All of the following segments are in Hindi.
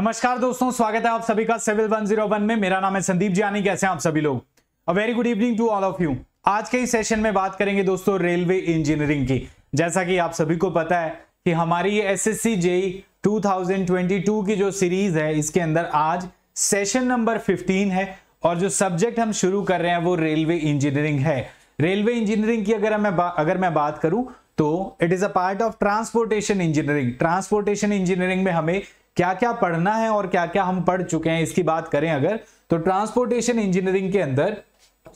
नमस्कार दोस्तों स्वागत है आप सभी का सिविल 101 में मेरा नाम है संदीप जानी कैसे हैं आप सभी लोग a very good evening to all of you आज के इस सेशन में बात करेंगे दोस्तों रेलवे इंजीनियरिंग की जैसा कि आप सभी को पता है कि हमारी ये एस एस टू की जो सीरीज है इसके अंदर आज सेशन नंबर फिफ्टीन है और जो सब्जेक्ट हम शुरू कर रहे हैं वो रेलवे इंजीनियरिंग है रेलवे इंजीनियरिंग की अगर मैं अगर मैं बात करूं तो it is a part of transportation engineering transportation engineering में हमें क्या क्या पढ़ना है और क्या क्या हम पढ़ चुके हैं इसकी बात करें अगर तो ट्रांसपोर्टेशन इंजीनियरिंग के अंदर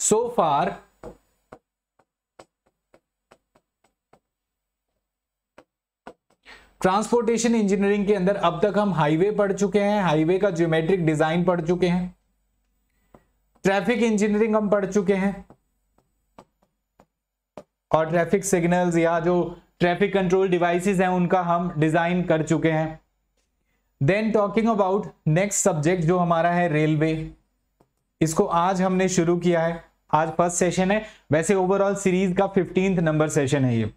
सो फार ट्रांसपोर्टेशन इंजीनियरिंग के अंदर अब तक हम हाईवे पढ़ चुके हैं हाईवे का ज्योमेट्रिक डिजाइन पढ़ चुके हैं ट्रैफिक इंजीनियरिंग हम पढ़ चुके हैं और ट्रैफिक सिग्नल्स या जो ट्रैफिक कंट्रोल डिवाइसेस हैं उनका हम डिजाइन कर चुके हैं then talking about next subject जो हमारा है रेलवे इसको आज हमने शुरू किया है आज फर्स्ट सेशन है वैसे ओवरऑल सीरीज का फिफ्टींथ नंबर सेशन है ये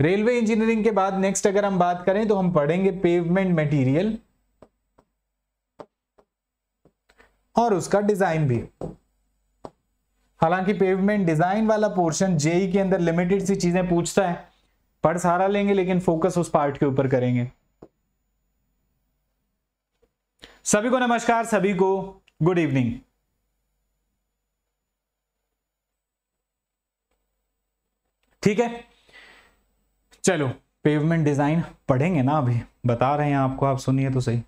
रेलवे इंजीनियरिंग के बाद नेक्स्ट अगर हम बात करें तो हम पढ़ेंगे पेवमेंट मटेरियल और उसका डिजाइन भी हालांकि पेवमेंट डिजाइन वाला पोर्शन जेई e के अंदर लिमिटेड सी चीजें पूछता है पढ़ सारा लेंगे लेकिन फोकस उस पार्ट के ऊपर करेंगे सभी को नमस्कार सभी को गुड इवनिंग ठीक है चलो पेवमेंट डिजाइन पढ़ेंगे ना अभी बता रहे हैं आपको आप सुनिए तो सही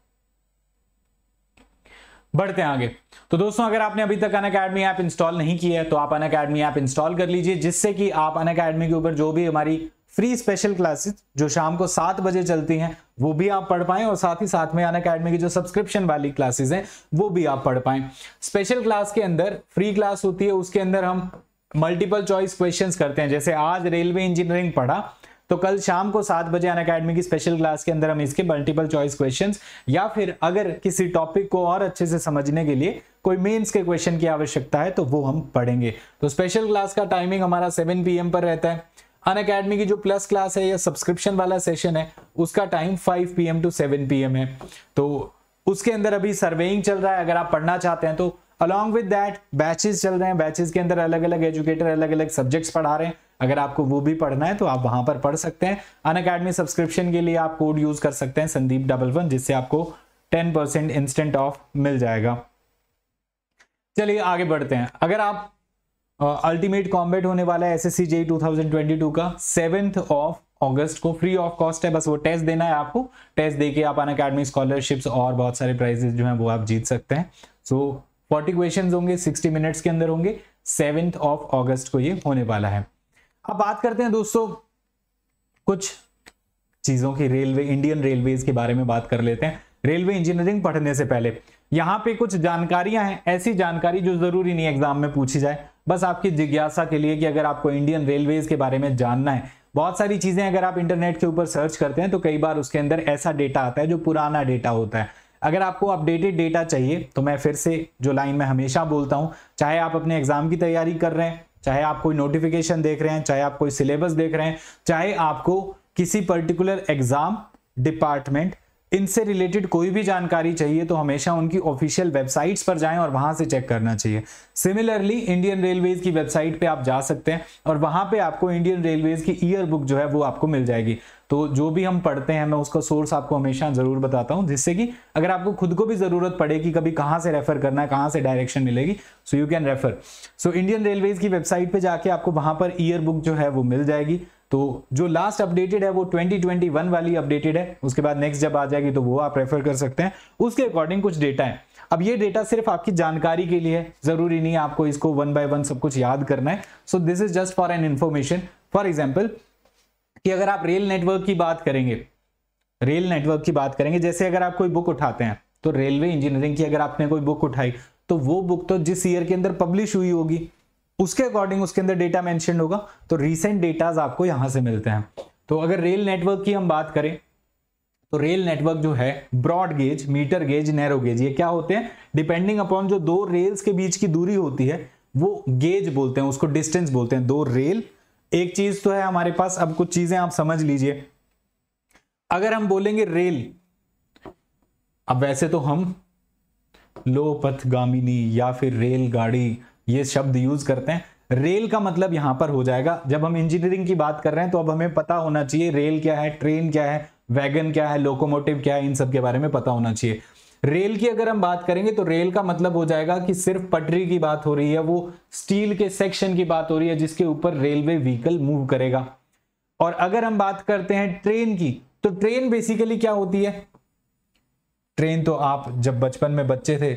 बढ़ते हैं आगे तो दोस्तों अगर आपने अभी तक अन अकेडमी ऐप इंस्टॉल नहीं किया है तो आप अन अकेडमी ऐप इंस्टॉल कर लीजिए जिससे कि आप अन अकेडमी के ऊपर जो भी हमारी फ्री स्पेशल क्लासेस जो शाम को सात बजे चलती हैं वो भी आप पढ़ पाएं और साथ ही साथ में अन अकेडमी की जो सब्सक्रिप्शन वाली क्लासेस हैं वो भी आप पढ़ पाएं स्पेशल क्लास के अंदर फ्री क्लास होती है उसके अंदर हम मल्टीपल चॉइस क्वेश्चंस करते हैं जैसे आज रेलवे इंजीनियरिंग पढ़ा तो कल शाम को सात बजे अन अकेडमी की स्पेशल क्लास के अंदर हम इसके मल्टीपल चॉइस क्वेश्चंस या फिर अगर किसी टॉपिक को और अच्छे से समझने के लिए कोई मेंस के क्वेश्चन की आवश्यकता है तो वो हम पढ़ेंगे तो स्पेशल क्लास का टाइमिंग हमारा 7 पीएम पर रहता है अन अकेडमी की जो प्लस क्लास है या सब्सक्रिप्शन वाला सेशन है उसका टाइम 5 पीएम टू 7 पीएम है तो उसके अंदर अभी सर्वेइंग चल रहा है अगर आप पढ़ना चाहते हैं तो अलॉन्ग विद दैट बैचेस चल रहे हैं बैचेस के अंदर अलग अलग एजुकेटर अलग अलग सब्जेक्ट्स पढ़ा रहे हैं अगर आपको वो भी पढ़ना है तो आप वहां पर पढ़ सकते हैं अन अकेडमी सब्सक्रिप्शन के लिए आप कोड यूज कर सकते हैं संदीप डबल वन जिससे आपको टेन परसेंट इंस्टेंट ऑफ मिल जाएगा चलिए आगे बढ़ते हैं अगर आप अल्टीमेट कॉम्बेट होने वाला है S S C JE two thousand twenty two का सेवेंथ ऑफ अगस्त को फ्री ऑफ कॉस्ट है बस वो टेस्ट देना है आपको टेस्ट देके आप अन अकेडमी स्कॉलरशिप्स और बहुत सारे प्राइजेस जो हैं वो आप जीत सकते हैं सो फोर्टी क्वेश्चन होंगे सिक्सटी मिनट्स के अंदर होंगे सेवेंथ ऑफ अगस्त को ये होने वाला है अब बात करते हैं दोस्तों कुछ चीजों की रेलवे इंडियन रेलवेज के बारे में बात कर लेते हैं रेलवे इंजीनियरिंग पढ़ने से पहले यहाँ पे कुछ जानकारियां हैं ऐसी जानकारी जो जरूरी नहीं एग्जाम में पूछी जाए बस आपकी जिज्ञासा के लिए कि अगर आपको इंडियन रेलवेज के बारे में जानना है बहुत सारी चीज़ें अगर आप इंटरनेट के ऊपर सर्च करते हैं तो कई बार उसके अंदर ऐसा डेटा आता है जो पुराना डेटा होता है अगर आपको अपडेटेड डेटा चाहिए तो मैं फिर से जो लाइन में हमेशा बोलता हूं चाहे आप अपने एग्जाम की तैयारी कर रहे हैं चाहे आप कोई नोटिफिकेशन देख रहे हैं चाहे आप कोई सिलेबस देख रहे हैं चाहे आपको किसी पर्टिकुलर एग्जाम डिपार्टमेंट इनसे रिलेटेड कोई भी जानकारी चाहिए तो हमेशा उनकी ऑफिशियल वेबसाइट्स पर जाएं और वहां से चेक करना चाहिए सिमिलरली इंडियन रेलवेज की वेबसाइट पे आप जा सकते हैं और वहां पे आपको इंडियन रेलवेज की ईयर बुक जो है वो आपको मिल जाएगी तो जो भी हम पढ़ते हैं मैं उसका सोर्स आपको हमेशा जरूर बताता हूं जिससे कि अगर आपको खुद को भी जरूरत पड़े कि कभी कहाँ से रेफर करना है कहाँ से डायरेक्शन मिलेगी so you can refer so Indian railways की वेबसाइट पर जाके आपको वहां पर ईयर बुक जो है वो मिल जाएगी तो जो लास्ट अपडेटेड है वो 2021 वाली अपडेटेड है उसके बाद नेक्स्ट जब आ जाएगी तो वो आप रेफर कर सकते हैं उसके अकॉर्डिंग कुछ डेटा है अब ये डेटा सिर्फ आपकी जानकारी के लिए है जरूरी नहीं है आपको इसको वन बाय वन सब कुछ याद करना है so this is just for an information for example कि अगर आप रेल नेटवर्क की बात करेंगे रेल नेटवर्क की बात करेंगे जैसे अगर आप कोई बुक उठाते हैं तो रेलवे इंजीनियरिंग की अगर आपने कोई बुक उठाई तो वो बुक तो जिस ईयर के अंदर पब्लिश हुई होगी उसके अकॉर्डिंग उसके अंदर डेटा मैंशन होगा तो रिसेंट डेटाज आपको यहां से मिलते हैं तो अगर रेल नेटवर्क की हम बात करें तो रेल नेटवर्क जो है broad gauge metre gauge narrow gauge ये क्या होते हैं डिपेंडिंग अपॉन जो दो रेल्स के बीच की दूरी होती है वो गेज बोलते हैं उसको डिस्टेंस बोलते हैं दो रेल एक चीज तो है हमारे पास अब कुछ चीजें आप समझ लीजिए अगर हम बोलेंगे रेल अब वैसे तो हम लोपथगामिनी या फिर रेलगाड़ी ये शब्द यूज करते हैं रेल का मतलब यहां पर हो जाएगा जब हम इंजीनियरिंग की बात कर रहे हैं तो अब हमें पता होना चाहिए रेल क्या है ट्रेन क्या है वैगन क्या है लोकोमोटिव क्या है इन सब के बारे में पता होना चाहिए रेल की अगर हम बात करेंगे तो रेल का मतलब हो जाएगा कि सिर्फ पटरी की बात हो रही है वो स्टील के सेक्शन की बात हो रही है जिसके ऊपर रेलवे व्हीकल मूव करेगा और अगर हम बात करते हैं ट्रेन की तो ट्रेन बेसिकली क्या होती है ट्रेन तो आप जब बचपन में बच्चे थे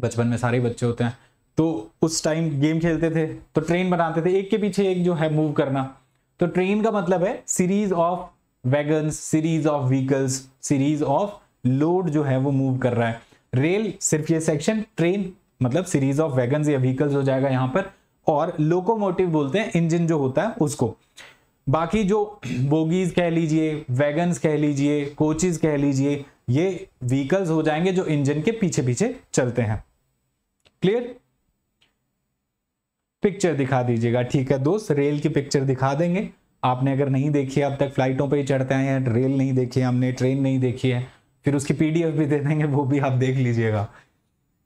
बचपन में सारे बच्चे होते हैं तो उस टाइम गेम खेलते थे तो ट्रेन बनाते थे एक के पीछे एक जो है मूव करना तो ट्रेन का मतलब है series of wagon series of vehicles series of load जो है वो मूव कर रहा है रेल सिर्फ ये सेक्शन ट्रेन मतलब सीरीज ऑफ वैगन या व्हीकल्स हो जाएगा यहाँ पर और लोकोमोटिव बोलते हैं इंजन जो होता है उसको बाकी जो बोगीज कह लीजिए वैगन कह लीजिए कोचिज कह लीजिए ये व्हीकल्स हो जाएंगे जो इंजन के पीछे पीछे चलते हैं क्लियर पिक्चर दिखा दीजिएगा ठीक है दोस्त रेल की पिक्चर दिखा देंगे आपने अगर नहीं देखी अब तक फ्लाइटों पर ही चढ़ते आए हैं रेल नहीं देखी है हमने ट्रेन नहीं देखी है फिर उसकी पीडीएफ भी दे देंगे वो भी आप देख लीजिएगा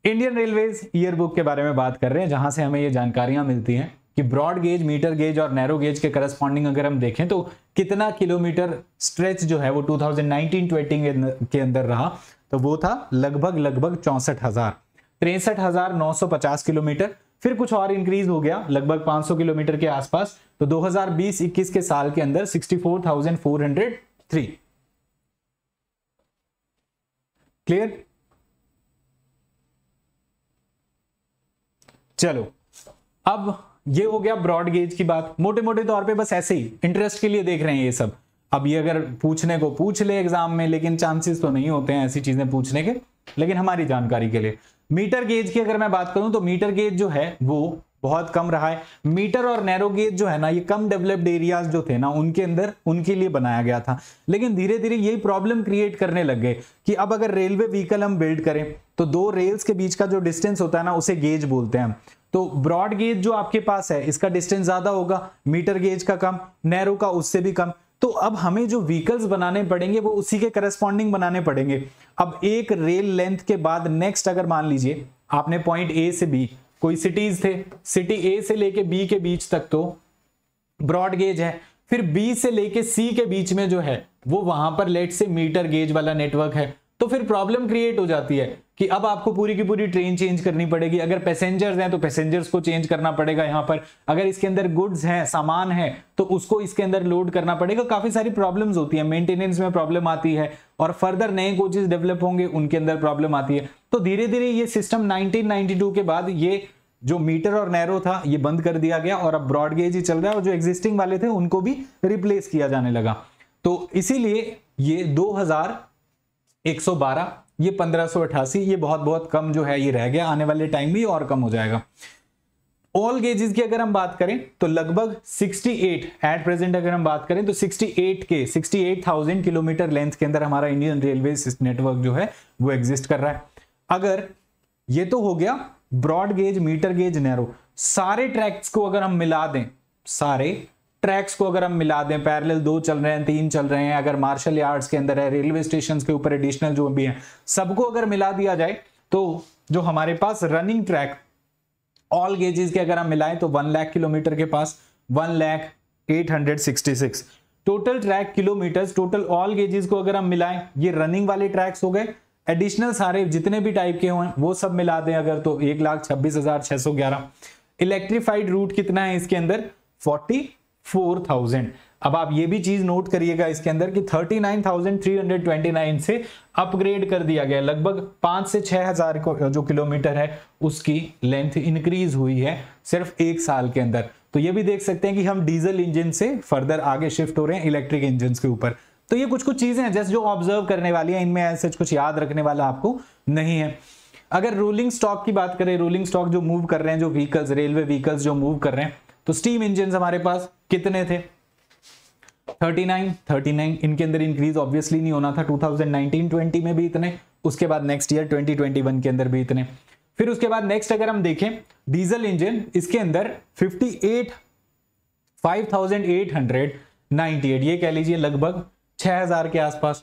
इंडियन रेलवेज ईयर बुक के बारे में बात कर रहे हैं जहां से हमें ये जानकारियां मिलती हैं कि ब्रॉड गेज मीटर गेज और नैरो गेज के करस्पॉन्डिंग अगर हम देखें तो कितना किलोमीटर स्ट्रेच जो है वो 2019 थाउजेंड के अंदर रहा तो वो था लगभग लगभग चौंसठ हजार तिरसठ हजार नौ सौ पचास किलोमीटर फिर कुछ और इंक्रीज हो गया लगभग 500 किलोमीटर के आसपास तो 2020-21 के साल के अंदर 64,403 क्लियर चलो अब ये हो गया ब्रॉड गेज की बात मोटे मोटे तौर पे बस ऐसे ही इंटरेस्ट के लिए देख रहे हैं ये सब अब ये अगर पूछने को पूछ ले एग्जाम में लेकिन चांसेस तो नहीं होते हैं ऐसी चीजें पूछने के लेकिन हमारी जानकारी के लिए मीटर गेज की अगर मैं बात करूं तो मीटर गेज जो है वो बहुत कम रहा है मीटर और नैरो गेज जो है ना ये कम डेवलप्ड एरियाज जो थे ना उनके अंदर उनके लिए बनाया गया था लेकिन धीरे धीरे यही प्रॉब्लम क्रिएट करने लग गए कि अब अगर रेलवे व्हीकल हम बिल्ड करें तो दो रेल्स के बीच का जो डिस्टेंस होता है ना उसे गेज बोलते हैं तो ब्रॉड गेज जो आपके पास है इसका डिस्टेंस ज्यादा होगा मीटर गेज का कम नैरो का उससे भी कम तो अब हमें जो व्हीकल्स बनाने पड़ेंगे वो उसी के करस्पॉन्डिंग बनाने पड़ेंगे अब एक रेल लेंथ के बाद नेक्स्ट अगर मान लीजिए आपने पॉइंट ए से बी कोई सिटीज थे सिटी ए से लेके बी के बीच तक तो ब्रॉड गेज है फिर बी से लेके सी के बीच में जो है वो वहां पर लेट से मीटर गेज वाला नेटवर्क है तो फिर प्रॉब्लम क्रिएट हो जाती है कि अब आपको पूरी की पूरी ट्रेन चेंज करनी पड़ेगी अगर पैसेंजर्स हैं तो पैसेंजर्स को चेंज करना पड़ेगा यहाँ पर अगर इसके अंदर गुड्स हैं सामान है तो उसको इसके अंदर लोड करना पड़ेगा काफी सारी प्रॉब्लम्स होती है मेंटेनेंस में प्रॉब्लम आती है और फर्दर नए कोचेज डेवलप होंगे उनके अंदर प्रॉब्लम आती है तो धीरे धीरे ये सिस्टम नाइनटीन के बाद ये जो मीटर और नैरो था ये बंद कर दिया गया और अब ब्रॉड गेज ही चल रहा है और जो एग्जिस्टिंग वाले थे उनको भी रिप्लेस किया जाने लगा तो इसीलिए ये दो ये पंद्रह ये बहुत बहुत कम जो है ये रह गया आने वाले टाइम में और कम हो जाएगा ऑल गेजेस की अगर हम बात करें तो लगभग 68 एट प्रेजेंट अगर हम बात करें तो 68 के 68,000 किलोमीटर लेंथ के अंदर हमारा इंडियन रेलवे नेटवर्क जो है वो एग्जिस्ट कर रहा है अगर ये तो हो गया broad gauge metre gauge narrow सारे ट्रैक्स को अगर हम मिला दें सारे ट्रैक्स को अगर हम मिला दें पैरल दो चल रहे हैं तीन चल रहे हैं अगर मार्शल यार्ड्स के अंदर है रेलवे स्टेशन के ऊपर एडिशनल जो भी है सबको अगर मिला दिया जाए तो जो हमारे पास रनिंग ट्रैक ऑल गेजेस के अगर हम मिलाएं तो वन लाख किलोमीटर के पास one lakh eight hundred sixty six total track kilometre total all gauges को अगर हम मिलाएं ये रनिंग वाले ट्रैक्स हो गए एडिशनल सारे जितने भी टाइप के हों वो सब मिला दें अगर तो एक लाख छब्बीस हजार छह सौ ग्यारह इलेक्ट्रीफाइड रूट कितना है इसके अंदर फोर्टी फोर थाउजेंड अब आप ये भी चीज नोट करिएगा इसके अंदर कि नाइन से अपग्रेड कर दिया गया लगभग पांच से छह हजार जो किलोमीटर है उसकी लेंथ इंक्रीज हुई है सिर्फ एक साल के अंदर तो ये भी देख सकते हैं कि हम डीजल इंजन से फर्दर आगे शिफ्ट हो रहे हैं इलेक्ट्रिक इंजन के ऊपर तो ये कुछ कुछ चीजें हैं जैसे जो ऑब्जर्व करने वाली है इनमें ऐसे कुछ याद रखने वाला आपको नहीं है अगर रोलिंग स्टॉक की बात करें रोलिंग स्टॉक जो मूव कर रहे हैं जो व्हीकल्स रेलवे व्हीकल्स जो मूव कर रहे हैं तो स्टीम इंजन हमारे पास कितने थे 39 39 इनके अंदर इंक्रीज ऑब्वियसली नहीं होना था 2019 20 में भी इतने उसके बाद नेक्स्ट ईयर 2021 के अंदर भी इतने फिर उसके बाद नेक्स्ट अगर हम देखें डीजल इंजन इसके अंदर 58 5898 ये कह लीजिए लगभग 6000 के आसपास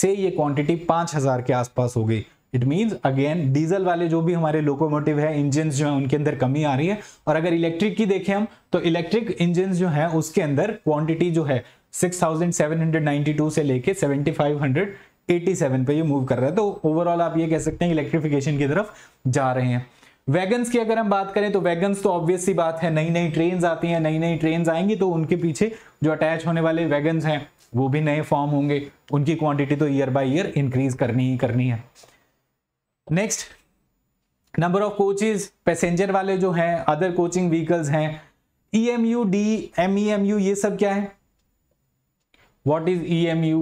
से ये क्वांटिटी 5000 के आसपास हो गई इट मीन्स अगेन डीजल वाले जो भी हमारे लोकोमोटिव है इंजन जो है उनके अंदर कमी आ रही है और अगर इलेक्ट्रिक की देखें हम तो इलेक्ट्रिक इंजन जो है उसके अंदर क्वांटिटी जो है 6792 से लेके 7587 पे ये मूव कर रहा है तो ओवरऑल आप ये कह सकते हैं इलेक्ट्रिफिकेशन की तरफ जा रहे हैं वैगन्स की अगर हम बात करें तो वैगन्स तो ऑब्वियस सी बात है नई नई ट्रेन आती हैं नई नई ट्रेन आएंगी तो उनके पीछे जो अटैच होने वाले वैगन्स हैं वो भी नए फॉर्म होंगे उनकी क्वांटिटी तो ईयर बाय ईयर इंक्रीज करनी ही करनी है next number of coaches passenger वाले जो हैं अदर कोचिंग व्हीकल्स हैं E M U D M E M U ये सब क्या है what is E M U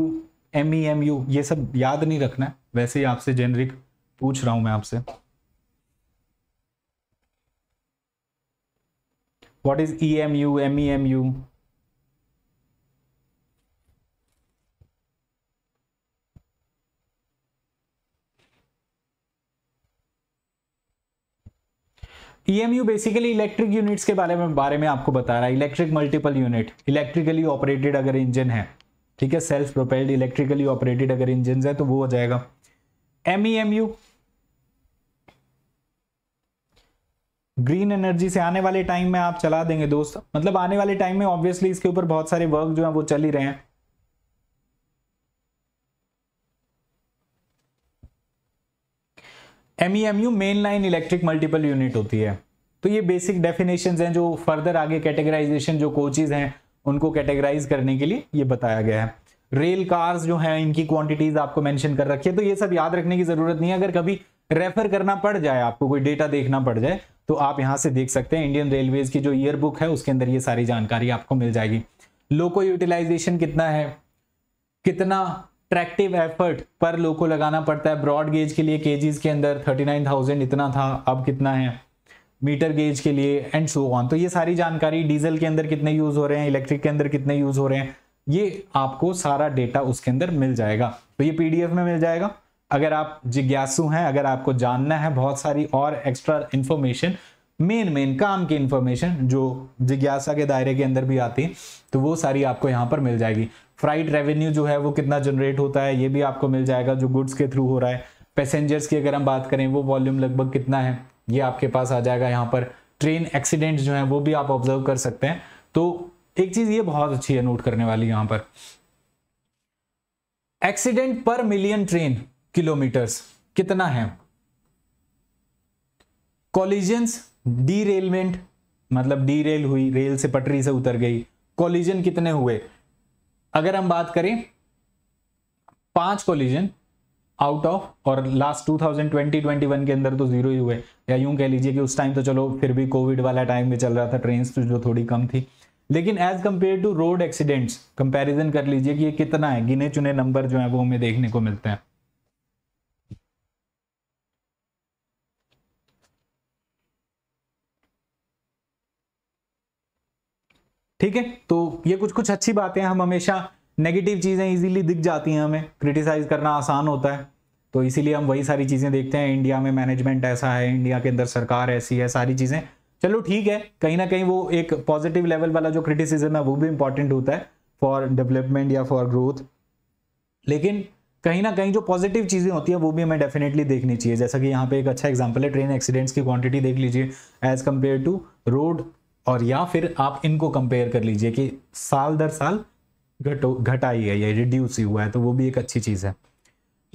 M E M U ये सब याद नहीं रखना है वैसे ही आपसे जेनरिक पूछ रहा हूं मैं आपसे what is E M U M E M U E basically electric units के बारे में बारे में आपको बता रहा है electric multiple unit electrically operated अगर इंजन है ठीक है सेल्फ प्रोपेल्ड इलेक्ट्रिकली ऑपरेटेड अगर इंजन है तो वो हो जाएगा M E M U green energy से आने वाले टाइम में आप चला देंगे दोस्त मतलब आने वाले टाइम में ऑब्वियसली इसके ऊपर बहुत सारे वर्क जो है वो चल ही रहे हैं M E M U main line electric multiple unit होती है तो ये बेसिक डेफिनेशन हैं जो फर्दर आगे कैटेगराइजेशन जो कोचेज हैं उनको कैटेगराइज करने के लिए ये बताया गया है रेल कार्स जो हैं इनकी क्वांटिटीज आपको मेंशन कर रखी है तो ये सब याद रखने की जरूरत नहीं है अगर कभी रेफर करना पड़ जाए आपको कोई डेटा देखना पड़ जाए तो आप यहाँ से देख सकते हैं इंडियन रेलवेज की जो ईयर बुक है उसके अंदर ये सारी जानकारी आपको मिल जाएगी लोको यूटिलाइजेशन कितना है कितना ट्रैक्टिव एफर्ट पर लो को लगाना पड़ता है ब्रॉड गेज के लिए केजीज के अंदर 39,000 इतना था अब कितना है मीटर गेज के लिए एंड सो ऑन तो ये सारी जानकारी डीजल के अंदर कितने यूज हो रहे हैं इलेक्ट्रिक के अंदर कितने यूज हो रहे हैं ये आपको सारा डेटा उसके अंदर मिल जाएगा तो ये पीडीएफ में मिल जाएगा अगर आप जिज्ञासु हैं अगर आपको जानना है बहुत सारी और एक्स्ट्रा इन्फॉर्मेशन मेन मेन काम की इन्फॉर्मेशन जो जिज्ञासा के दायरे के अंदर भी आती है तो वो सारी आपको यहाँ पर मिल जाएगी फ्राइड रेवेन्यू जो है वो कितना जनरेट होता है ये भी आपको मिल जाएगा जो गुड्स के थ्रू हो रहा है पैसेंजर्स की अगर हम बात करें वो वॉल्यूम लगभग कितना है ये आपके पास आ जाएगा यहाँ पर ट्रेन एक्सीडेंट जो है वो भी आप ऑब्जर्व कर सकते हैं तो एक चीज ये बहुत अच्छी है नोट करने वाली यहाँ पर एक्सीडेंट पर मिलियन ट्रेन किलोमीटर्स कितना है कॉलिजियंस डी रेलमेंट मतलब डी रेल हुई रेल से पटरी से उतर गई कॉलिजन कितने हुए अगर हम बात करें पांच कोलिजन आउट ऑफ और लास्ट 2020-21 के अंदर तो जीरो ही हुए या यूं कह लीजिए कि उस टाइम तो चलो फिर भी कोविड वाला टाइम भी चल रहा था ट्रेन तो जो थोड़ी कम थी लेकिन as compare to road accidents comparison कर लीजिए कि ये कितना है गिने चुने नंबर जो है वो हमें देखने को मिलते हैं ठीक है तो ये कुछ कुछ अच्छी बातें हम हमेशा नेगेटिव चीज़ें इजीली दिख जाती हैं हमें क्रिटिसाइज करना आसान होता है तो इसीलिए हम वही सारी चीज़ें देखते हैं इंडिया में मैनेजमेंट ऐसा है इंडिया के अंदर सरकार ऐसी है सारी चीज़ें चलो ठीक है कहीं ना कहीं वो एक पॉजिटिव लेवल वाला जो क्रिटिसिज्म है वो भी इंपॉर्टेंट होता है फॉर डेवलपमेंट या फॉर ग्रोथ लेकिन कहीं ना कहीं जो पॉजिटिव चीज़ें होती है वो भी हमें डेफिनेटली देखनी चाहिए जैसा कि यहाँ पे एक अच्छा एग्जांपल है ट्रेन एक्सीडेंट्स की क्वांटिटी देख लीजिए एज कम्पेयर टू रोड और या फिर आप इनको कंपेयर कर लीजिए कि साल दर साल घटो घटाई है या रिड्यूस ही हुआ है तो वो भी एक अच्छी चीज़ है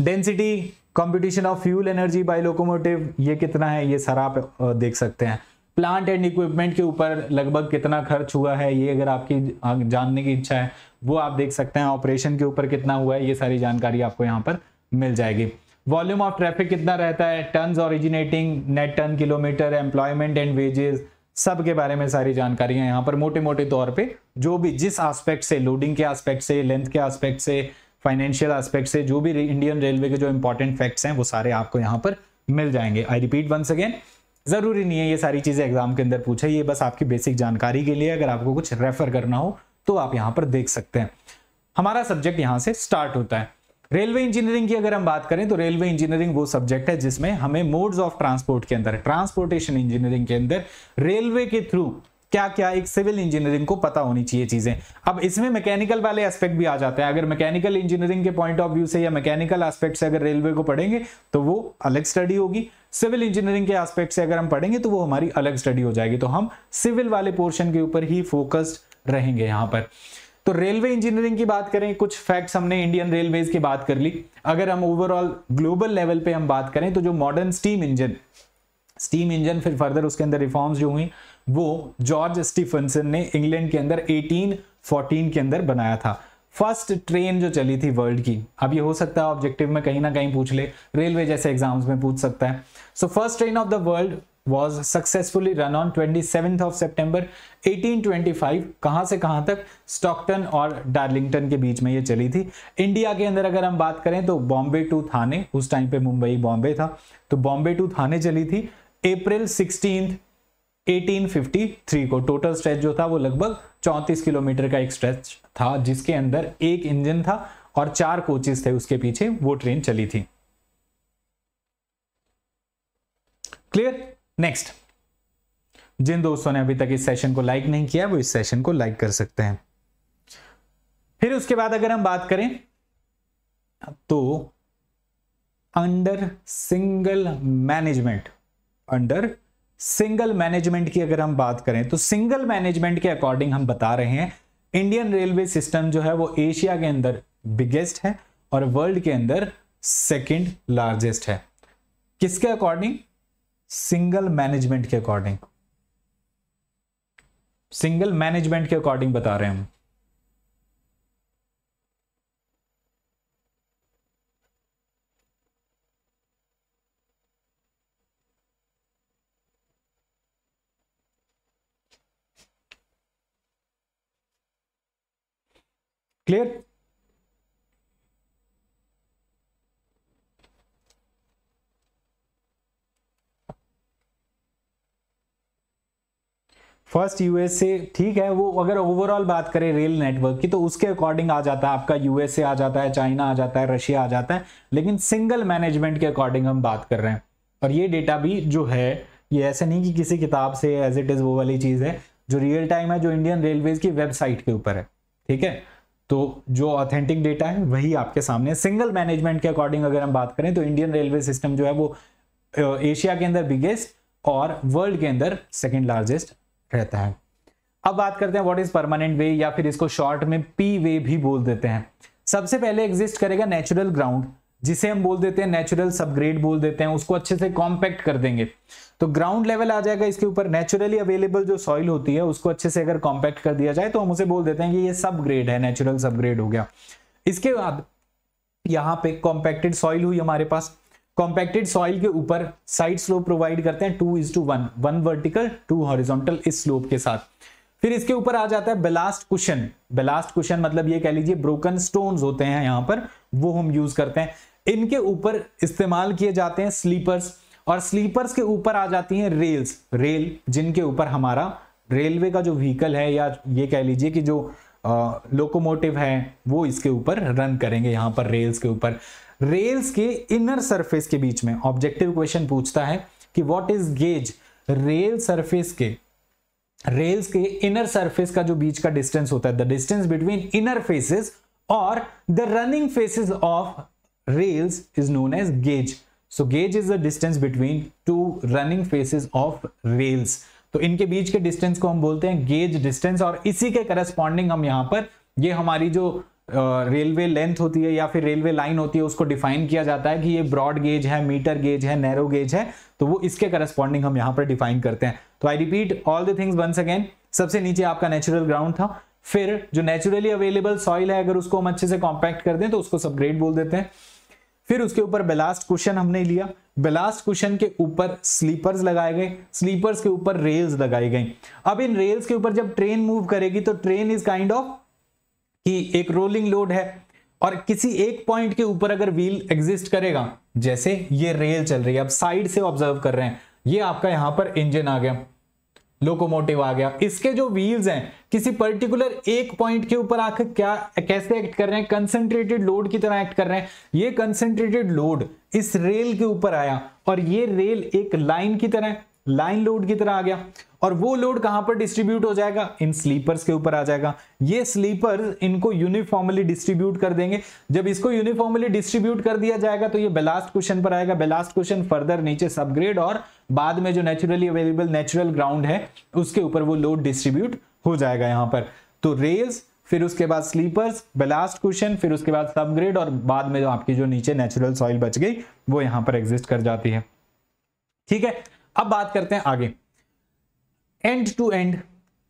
density competition of fuel energy by locomotive ये कितना है ये सारा आप देख सकते हैं प्लांट एंड इक्विपमेंट के ऊपर लगभग कितना खर्च हुआ है ये अगर आपकी जानने की इच्छा है वो आप देख सकते हैं ऑपरेशन के ऊपर कितना हुआ है ये सारी जानकारी आपको यहाँ पर मिल जाएगी वॉल्यूम ऑफ ट्रैफिक कितना रहता है ton originating net ton kilometre employment and wages सब के बारे में सारी जानकारियां यहाँ पर मोटे मोटे तौर पे जो भी जिस आस्पेक्ट से लोडिंग के आस्पेक्ट से लेंथ के आस्पेक्ट से फाइनेंशियल आस्पेक्ट से जो भी इंडियन रेलवे के जो इंपॉर्टेंट फैक्ट्स हैं वो सारे आपको यहाँ पर मिल जाएंगे आई रिपीट वंस अगेन जरूरी नहीं है ये सारी चीजें एग्जाम के अंदर पूछे ये बस आपकी बेसिक जानकारी के लिए अगर आपको कुछ रेफर करना हो तो आप यहाँ पर देख सकते हैं हमारा सब्जेक्ट यहाँ से स्टार्ट होता है रेलवे इंजीनियरिंग की अगर हम बात करें तो रेलवे इंजीनियरिंग वो सब्जेक्ट है जिसमें हमें मोड्स ऑफ ट्रांसपोर्ट के अंदर ट्रांसपोर्टेशन इंजीनियरिंग के अंदर रेलवे के थ्रू क्या क्या एक सिविल इंजीनियरिंग को पता होनी चाहिए चीजें अब इसमें मैकेनिकल वाले एस्पेक्ट भी आ जाते हैं अगर मैकेनिकल इंजीनियरिंग के पॉइंट ऑफ व्यू से या मैकेनिकल एस्पेक्ट से अगर रेलवे को पढ़ेंगे तो वो अलग स्टडी होगी सिविल इंजीनियरिंग के एस्पेक्ट से अगर हम पढ़ेंगे तो वो हमारी अलग स्टडी हो जाएगी तो हम सिविल वाले पोर्शन के ऊपर ही फोकस्ड रहेंगे यहां पर तो रेलवे इंजीनियरिंग की बात करें कुछ फैक्ट्स हमने इंडियन रेलवेज की बात कर ली अगर हम ओवरऑल ग्लोबल लेवल पे हम बात करें तो जो modern steam engine steam engine फिर फर्दर उसके अंदर रिफॉर्म्स जो हुई वो जॉर्ज स्टीफनसन ने इंग्लैंड के अंदर 1814 के अंदर बनाया था फर्स्ट ट्रेन जो चली थी वर्ल्ड की अब ये हो सकता है ऑब्जेक्टिव में कहीं ना कहीं पूछ ले रेलवे जैसे एग्जाम्स में पूछ सकता है so first train of the world was successfully run on twenty seventh of September eighteen twenty five कहाँ से कहाँ तक स्टॉकटन और डार्लिंगटन के बीच में ये चली थी इंडिया के अंदर अगर हम बात करें तो बॉम्बे टू थाने उस टाइम पे मुंबई बॉम्बे था तो बॉम्बे टू थाने चली थी अप्रैल 16th 1853 को टोटल स्ट्रेच जो था वो लगभग 34 किलोमीटर का एक स्ट्रेच था जिसके अंदर एक इंजन था और चार कोचेस थे उसके पीछे वो ट्रेन चली थी क्लियर नेक्स्ट जिन दोस्तों ने अभी तक इस सेशन को लाइक नहीं किया वो इस सेशन को लाइक कर सकते हैं फिर उसके बाद अगर हम बात करें तो under single management under single management की अगर हम बात करें तो सिंगल मैनेजमेंट के अकॉर्डिंग हम बता रहे हैं इंडियन रेलवे सिस्टम जो है वो एशिया के अंदर बिगेस्ट है और वर्ल्ड के अंदर सेकंड लार्जेस्ट है किसके अकॉर्डिंग सिंगल मैनेजमेंट के अकॉर्डिंग सिंगल मैनेजमेंट के अकॉर्डिंग बता रहे हैं हम क्लियर फर्स्ट यूएस से ठीक है वो अगर ओवरऑल बात करें रेल नेटवर्क की तो उसके अकॉर्डिंग आ जाता है आपका यूएसए आ जाता है चाइना आ जाता है रशिया आ जाता है लेकिन सिंगल मैनेजमेंट के अकॉर्डिंग हम बात कर रहे हैं और ये डेटा भी जो है ये ऐसे नहीं कि किसी किताब से एज इट इज़ वो वाली चीज़ है जो रियल टाइम है जो इंडियन रेलवेज की वेबसाइट के ऊपर है ठीक है तो जो ऑथेंटिक डेटा है वही आपके सामने सिंगल मैनेजमेंट के अकॉर्डिंग अगर हम बात करें तो इंडियन रेलवे सिस्टम जो है वो एशिया के अंदर बिगेस्ट और वर्ल्ड के अंदर सेकेंड लार्जेस्ट रहता है अब बात करते हैं व्हाट इज परमानेंट वे या फिर इसको शॉर्ट में पी वे भी बोल देते हैं सबसे पहले एग्जिस्ट करेगा नेचुरल ग्राउंड जिसे हम बोल देते हैं नेचुरल सबग्रेड बोल देते हैं उसको अच्छे से कॉम्पैक्ट कर देंगे तो ग्राउंड लेवल आ जाएगा इसके ऊपर नेचुरली अवेलेबल जो सॉइल होती है उसको अच्छे से अगर कॉम्पैक्ट कर दिया जाए तो हम उसे बोल देते हैं कि ये सबग्रेड है नेचुरल सबग्रेड हो गया इसके बाद यहाँ पे कॉम्पैक्टेड सॉइल हुई हमारे पास कॉम्पैक्टेड सॉइल के ऊपर साइड स्लोप प्रोवाइड करते हैं two is to one one vertical two horizontal इस स्लोप के साथ फिर इसके ऊपर आ जाता है बेलास्ट क्वेश्चन बेलास्ट क्वेश्चन मतलब ये कह लीजिए ब्रोकन स्टोन होते हैं यहां पर वो हम यूज करते हैं इनके ऊपर इस्तेमाल किए जाते हैं स्लीपर्स और स्लीपर्स के ऊपर आ जाती हैं रेल्स रेल जिनके ऊपर हमारा रेलवे का जो व्हीकल है या ये कह लीजिए कि जो लोकोमोटिव है वो इसके ऊपर रन करेंगे यहां पर रेल्स के ऊपर रेल्स के इनर सरफेस के बीच में ऑब्जेक्टिव क्वेश्चन पूछता है कि what is gauge rail surface के रेल्स के इनर सरफेस का जो बीच का डिस्टेंस होता है the distance between inner faces और the running faces of rails is known as gauge so gauge is the distance between two running faces of rails तो इनके बीच के डिस्टेंस को हम बोलते हैं गेज डिस्टेंस और इसी के करस्पॉन्डिंग हम यहां पर ये हमारी जो रेलवे लेंथ होती है या फिर रेलवे लाइन होती है उसको डिफाइन किया जाता है कि ये ब्रॉड गेज है मीटर गेज है नैरो गेज है तो वो इसके करस्पॉन्डिंग हम यहाँ पर डिफाइन करते हैं तो I repeat all the things once again सबसे नीचे आपका नेचुरल ग्राउंड था फिर जो नेचुरली अवेलेबल सॉइल है अगर उसको हम अच्छे से कॉम्पैक्ट कर दें तो उसको ग्रेड बोल देते हैं फिर उसके ऊपर बेलास्ट क्वेश्चन हमने लिया बेलास्ट क्वेश्चन के ऊपर स्लीपर्स लगाए गए स्लीपर्स के ऊपर रेल्स लगाई गई अब इन रेल्स के ऊपर जब ट्रेन मूव करेगी तो ट्रेन इज काइंड ऑफ कि एक रोलिंग लोड है और किसी एक पॉइंट के ऊपर अगर व्हील एग्जिस्ट करेगा जैसे ये रेल चल रही है अब साइड से ऑब्जर्व कर रहे हैं ये आपका यहां पर इंजन आ गया लोकोमोटिव आ गया इसके जो व्हील्स हैं किसी पर्टिकुलर एक पॉइंट के ऊपर आकर क्या कैसे एक्ट कर रहे हैं कंसेंट्रेटेड लोड की तरह एक्ट कर रहे हैं ये कंसेंट्रेटेड लोड इस रेल के ऊपर आया और ये रेल एक लाइन की तरह लाइन लोड की तरह आ गया और वो लोड कहां पर डिस्ट्रीब्यूट हो जाएगा इन स्लीपर्स के ऊपर आ जाएगा ये स्लीपर्स इनको यूनिफॉर्मली डिस्ट्रीब्यूट कर देंगे जब इसको यूनिफॉर्मली डिस्ट्रीब्यूट कर दिया जाएगा तो ये बेलास्ट क्वेश्चन पर आएगा बेलास्ट क्वेश्चन फर्दर नीचे सबग्रेड और बाद में जो नेचुरली अवेलेबल नेचुरल ग्राउंड है उसके ऊपर वो लोड डिस्ट्रीब्यूट हो जाएगा यहां पर तो रेल्स फिर उसके बाद स्लीपर्स बेलास्ट क्वेश्चन फिर उसके बाद सबग्रेड और बाद में जो आपकी जो नीचे नेचुरल सॉइल बच गई वो यहां पर एग्जिस्ट कर जाती है ठीक है अब बात करते हैं आगे एंड टू एंड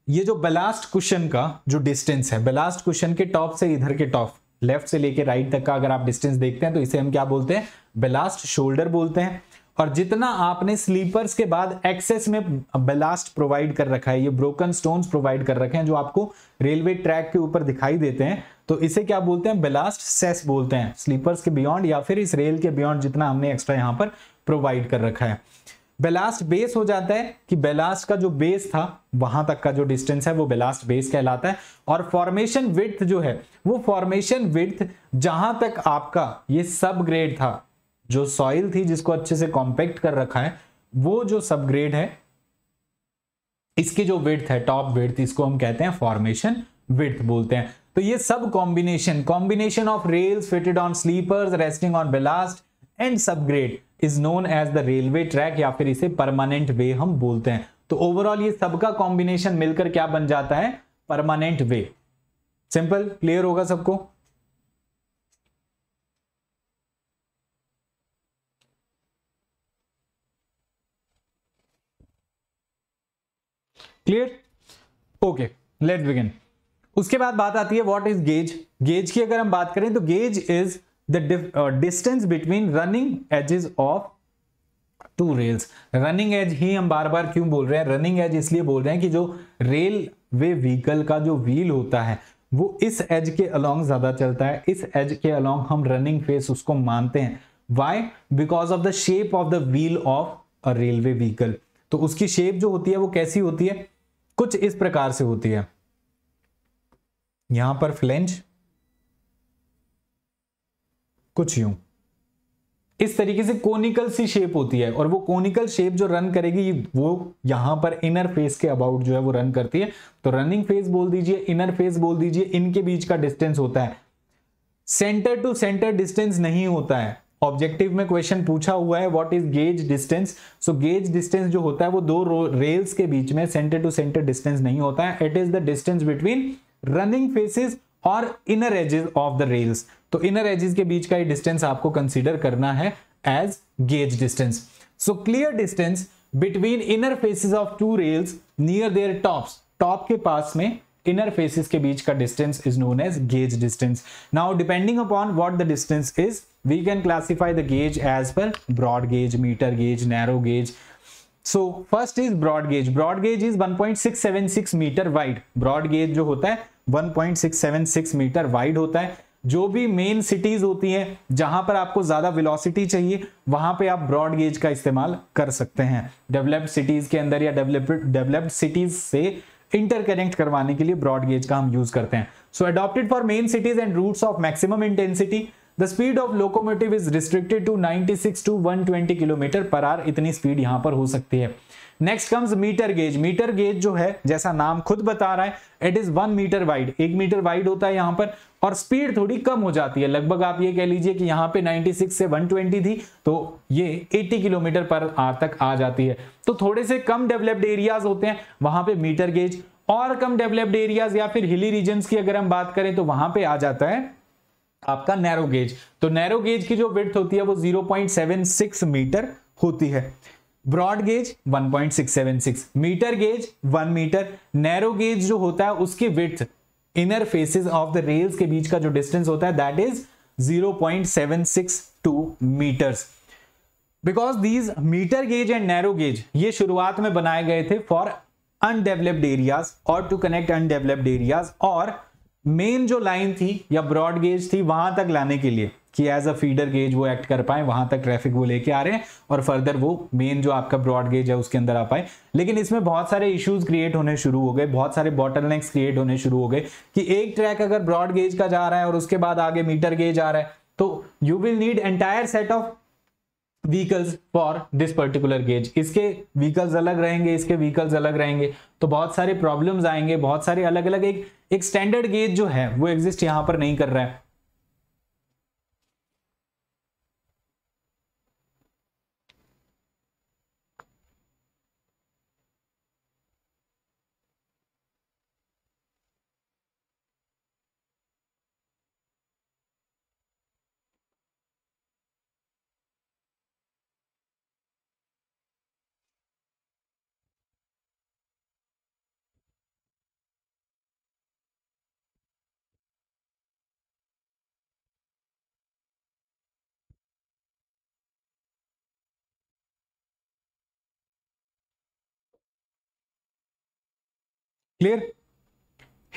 ये जो बेलास्ट क्वेश्चन का जो डिस्टेंस है बेलास्ट क्वेश्चन के टॉप से इधर के टॉप लेफ्ट से लेके राइट तक का अगर आप डिस्टेंस देखते हैं तो इसे हम क्या बोलते हैं बेलास्ट शोल्डर बोलते हैं और जितना आपने स्लीपर्स के बाद एक्सेस में बेलास्ट प्रोवाइड कर रखा है ये ब्रोकन स्टोन्स प्रोवाइड कर रखे हैं जो आपको रेलवे ट्रैक के ऊपर दिखाई देते हैं तो इसे क्या बोलते हैं बेलास्ट सेस बोलते हैं स्लीपर्स के बियॉन्ड या फिर इस रेल के बियॉन्ड जितना हमने एक्स्ट्रा यहां पर प्रोवाइड कर रखा है बेलास्ट बेस हो जाता है कि बेलास्ट का जो बेस था वहां तक का जो डिस्टेंस है वो बेलास्ट बेस कहलाता है और फॉर्मेशन विथ जो है वो फॉर्मेशन विथ जहां तक आपका ये सब ग्रेड था जो सॉइल थी जिसको अच्छे से कॉम्पैक्ट कर रखा है वो जो सब ग्रेड है इसकी जो विथ है टॉप विथ इसको हम कहते हैं फॉर्मेशन विथ बोलते हैं तो ये सब combination combination of rails fitted on sleepers resting on ballast and sub grade is known as the railway track या फिर इसे परमानेंट वे हम बोलते हैं तो ओवरऑल ये सबका कॉम्बिनेशन मिलकर क्या बन जाता है परमानेंट वे सिंपल क्लियर होगा सबको क्लियर ओके लेट बिगिन उसके बाद बात आती है व्हाट इज गेज गेज की अगर हम बात करें तो gauge is the uh, distance between running edges of two rails running edge ही हम बार बार क्यों बोल रहे हैं रनिंग एज इसलिए बोल रहे हैं कि जो रेल वे व्हीकल का जो व्हील होता है वो इस एज के अलोंग ज्यादा चलता है इस एज के अलोंग हम रनिंग फेस उसको मानते हैं why because of the shape of the wheel of a railway vehicle तो उसकी शेप जो होती है वो कैसी होती है कुछ इस प्रकार से होती है यहां पर फ्लेंच कुछ यूं इस तरीके से कोनिकल सी शेप होती है और वो कोनिकल शेप जो रन करेगी वो यहां पर इनर फेस के अबाउट जो है वो रन करती है तो रनिंग फेस बोल दीजिए इनर फेस बोल दीजिए इनके बीच का डिस्टेंस होता है सेंटर टू सेंटर डिस्टेंस नहीं होता है ऑब्जेक्टिव में क्वेश्चन पूछा हुआ है what is gauge distance so gauge distance जो होता है वो दो रेल्स के बीच में सेंटर टू सेंटर डिस्टेंस नहीं होता है it is the distance between running faces और inner edges of the rails तो इनर एजिस के बीच का ये डिस्टेंस आपको कंसिडर करना है as gauge distance so clear distance between inner faces of two rails near their top top के पास में इनर फेसिस के बीच का distance is known as gauge distance now depending upon what the distance is we can classify the gauge as पर broad gauge metre gauge narrow gauge so first is broad gauge broad gauge is one point six seven six metre wide broad gauge जो होता है 1.676 मीटर वाइड होता है जो भी मेन सिटीज होती हैं जहां पर आपको ज्यादा वेलोसिटी चाहिए वहां पे आप ब्रॉड गेज का इस्तेमाल कर सकते हैं डेवलप्ड सिटीज के अंदर या डेवलप्ड डेवलप्ड सिटीज से इंटरकनेक्ट करवाने के लिए ब्रॉड गेज का हम यूज करते हैं so adopted for main cities and routes of maximum intensity the speed of locomotive is restricted to six to twenty kilometre per hour इतनी स्पीड यहां पर हो सकती है next comes metre gauge metre gauge जो है जैसा नाम खुद बता रहा है it is one metre wide एक मीटर वाइड होता है यहां पर और स्पीड थोड़ी कम हो जाती है लगभग आप ये कह लीजिए कि यहाँ पे 96 से 120 थी तो ये 80 किलोमीटर पर आर तक आ जाती है तो थोड़े से कम डेवलप्ड एरियाज होते हैं वहां पे मीटर गेज और कम डेवलप्ड एरियाज या फिर हिली रीजन की अगर हम बात करें तो वहां पे आ जाता है आपका नैरो गेज तो नैरो गेज की जो विथ होती है वो जीरो मीटर होती है broad gauge 1.676 metre gauge 1 metre narrow gauge जो होता है उसकी width inner faces of the rails के बीच का जो डिस्टेंस होता है that is 0.762 metres because these metre gauge and narrow gauge ये शुरुआत में बनाए गए थे फॉर अनडेवलप्ड एरियाज और टू कनेक्ट अनडेवलप्ड एरियाज और मेन जो लाइन थी या ब्रॉड गेज थी वहां तक लाने के लिए कि एज अ फीडर गेज वो एक्ट कर पाए वहां तक ट्रैफिक वो लेके आ रहे हैं और फर्दर वो मेन जो आपका ब्रॉड गेज है उसके अंदर आ पाए लेकिन इसमें बहुत सारे इश्यूज क्रिएट होने शुरू हो गए बहुत सारे बॉटल क्रिएट होने शुरू हो गए कि एक ट्रैक अगर ब्रॉड गेज का जा रहा है और उसके बाद आगे मीटर गेज आ रहा है तो you will need entire set of vehicles for this particular gauge इसके व्हीकल्स अलग रहेंगे इसके व्हीकल्स अलग रहेंगे तो बहुत सारे प्रॉब्लम्स आएंगे बहुत सारे अलग अलग एक एक स्टैंडर्ड गेज जो है वो एग्जिस्ट यहाँ पर नहीं कर रहा है क्लियर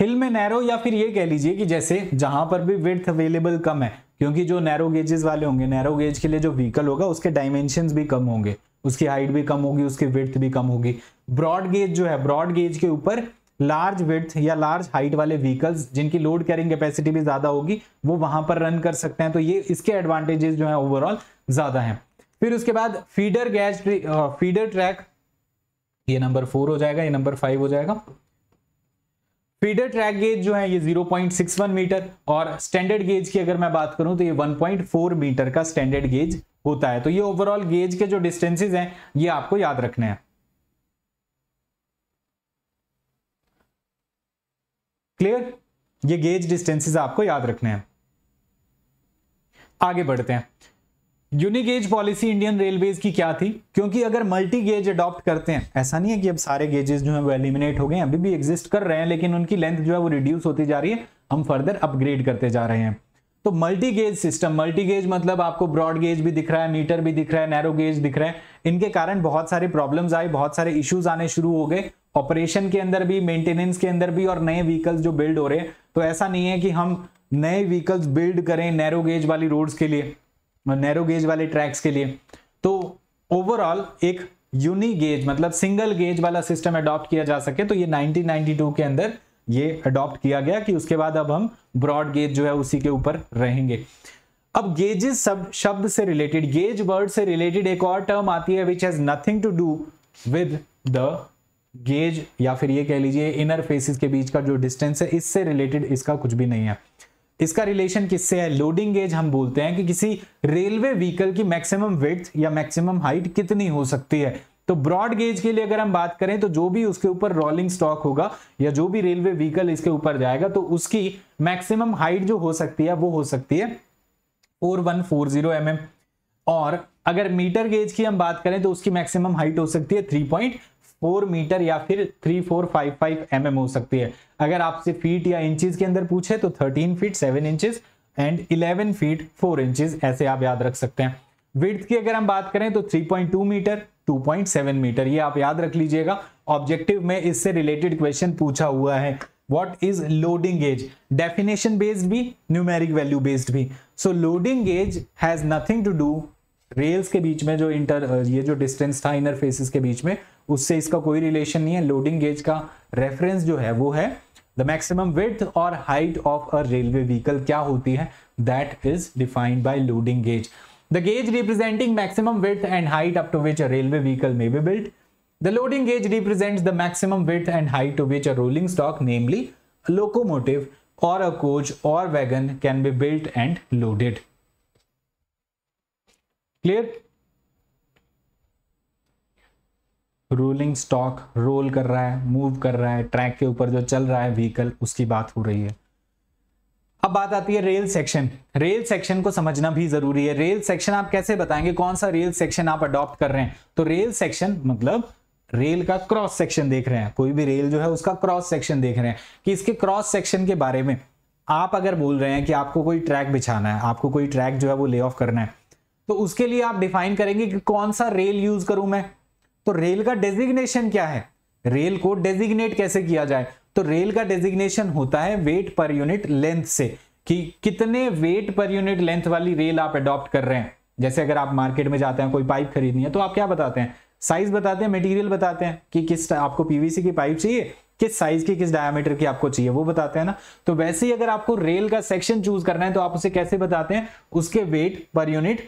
हिल में नैरो या फिर ये कह लीजिए कि जैसे जहां पर भी विथ अवेलेबल कम है क्योंकि जो नैरो गेजेस वाले होंगे नैरो गेज के लिए जो व्हीकल होगा उसके डायमेंशन भी कम होंगे उसकी हाइट भी कम होगी उसकी विथ भी कम होगी ब्रॉड गेज जो है ब्रॉड गेज के ऊपर लार्ज विथ या लार्ज हाइट वाले व्हीकल्स जिनकी लोड कैरिंग कैपेसिटी भी ज्यादा होगी वो वहां पर रन कर सकते हैं तो ये इसके एडवांटेजेस जो है ओवरऑल ज्यादा हैं फिर उसके बाद फीडर गैज फीडर ट्रैक ये नंबर फोर हो जाएगा ये नंबर फाइव हो जाएगा फीडर ट्रैक गेज जो है ये 0.61 मीटर और स्टैंडर्ड गेज की अगर मैं बात करूं तो ये 1.4 मीटर का स्टैंडर्ड गेज होता है तो ये ओवरऑल गेज के जो डिस्टेंसेज हैं ये आपको याद रखने हैं क्लियर ये गेज डिस्टेंसेज आपको याद रखने हैं आगे बढ़ते हैं यूनिगेज पॉलिसी इंडियन रेलवेज की क्या थी क्योंकि अगर मल्टी गेज अडॉप्ट करते हैं ऐसा नहीं है कि अब सारे गेजेस जो है वो एलिमिनेट हो गए अभी भी एग्जिस्ट कर रहे हैं लेकिन उनकी लेंथ जो है वो रिड्यूस होती जा रही है हम फर्दर अपग्रेड करते जा रहे हैं तो multi gauge system multi gauge मतलब आपको ब्रॉड गेज भी दिख रहा है मीटर भी दिख रहा है नैरो गेज दिख रहा है इनके कारण बहुत सारे प्रॉब्लम्स आए बहुत सारे इश्यूज आने शुरू हो गए ऑपरेशन के अंदर भी मेंटेनेंस के अंदर भी और नए व्हीकल्स जो बिल्ड हो रहे हैं तो ऐसा नहीं है कि हम नए व्हीकल्स बिल्ड करें नैरो गेज वाली रोड्स के लिए नैरो गेज वाले ट्रैक्स के लिए तो ओवरऑल एक यूनी गेज मतलब सिंगल गेज वाला सिस्टम अडॉप्ट किया जा सके तो ये 1992 के अंदर ये अडॉप्ट किया गया कि उसके बाद अब हम ब्रॉड गेज जो है उसी के ऊपर रहेंगे अब गेजेस सब शब्द से रिलेटेड गेज वर्ड से रिलेटेड एक और टर्म आती है which has nothing to do with the gauge या फिर ये कह लीजिए इनर फेसिस के बीच का जो डिस्टेंस है इससे रिलेटेड इसका कुछ भी नहीं है इसका रिलेशन किससे है लोडिंग गेज हम बोलते हैं कि किसी रेलवे व्हीकल की मैक्सिमम वेथ या मैक्सिमम हाइट कितनी हो सकती है तो ब्रॉड गेज के लिए अगर हम बात करें तो जो भी उसके ऊपर रोलिंग स्टॉक होगा या जो भी रेलवे व्हीकल इसके ऊपर जाएगा तो उसकी मैक्सिमम हाइट जो हो सकती है वो हो सकती है 4140 mm और अगर मीटर गेज की हम बात करें तो उसकी मैक्सिमम हाइट हो सकती है 3.5 फोर मीटर या फिर three four five five M M हो सकती है अगर आपसे फीट या इंचज के अंदर पूछे तो thirteen feet seven inches and eleven feet four inches ऐसे आप याद रख सकते हैं विड्थ की अगर हम बात करें तो 3.2 मीटर 2.7 मीटर ये आप याद रख लीजिएगा ऑब्जेक्टिव में इससे रिलेटेड क्वेश्चन पूछा हुआ है what is loading gauge definition based भी न्यूमेरिक वैल्यू बेस्ड भी so loading gauge has nothing to do rails के बीच में जो इंटर ये जो डिस्टेंस था इनर फेसिस के बीच में उससे इसका कोई रिलेशन नहीं है लोडिंग गेज का रेफरेंस जो है वो है द मैक्सिमम विथ और height of a railway vehicle क्या होती है that is defined by loading gauge the gauge representing maximum width and height up to which a railway vehicle may be built the loading gauge represent the maximum width and height to which a rolling stock namely locomotive और अ कोच और wagon can be built and loaded clear rolling stock roll कर रहा है मूव कर रहा है ट्रैक के ऊपर जो चल रहा है व्हीकल उसकी बात हो रही है अब बात आती है रेल सेक्शन रेल सेक्शन को समझना भी जरूरी है रेल सेक्शन आप कैसे बताएंगे कौन सा रेल सेक्शन आप अडॉप्ट कर रहे हैं तो रेल सेक्शन मतलब रेल का क्रॉस सेक्शन देख रहे हैं कोई भी रेल जो है उसका क्रॉस सेक्शन देख रहे हैं कि इसके क्रॉस सेक्शन के बारे में आप अगर बोल रहे हैं कि आपको कोई ट्रैक बिछाना है आपको कोई ट्रैक जो है वो ले ऑफ करना है तो उसके लिए आप डिफाइन करेंगे कि कौन सा रेल यूज करूं मैं तो रेल का डेजिग्नेशन क्या है रेल को डेजिग्नेट कैसे किया जाए तो रेल का डेजिग्नेशन होता है वेट पर यूनिट लेंथ से कि कितने वेट पर यूनिट लेंथ वाली रेल आप एडॉप्ट कर रहे हैं जैसे अगर आप मार्केट में जाते हैं कोई पाइप खरीदनी है तो आप क्या बताते हैं साइज बताते हैं मटेरियल बताते हैं कि किस आपको पीवीसी की पाइप चाहिए किस साइज की किस डायमीटर की आपको चाहिए वो बताते हैं ना तो वैसे ही अगर आपको रेल का सेक्शन चूज करना है तो आप उसे कैसे बताते हैं उसके वेट पर यूनिट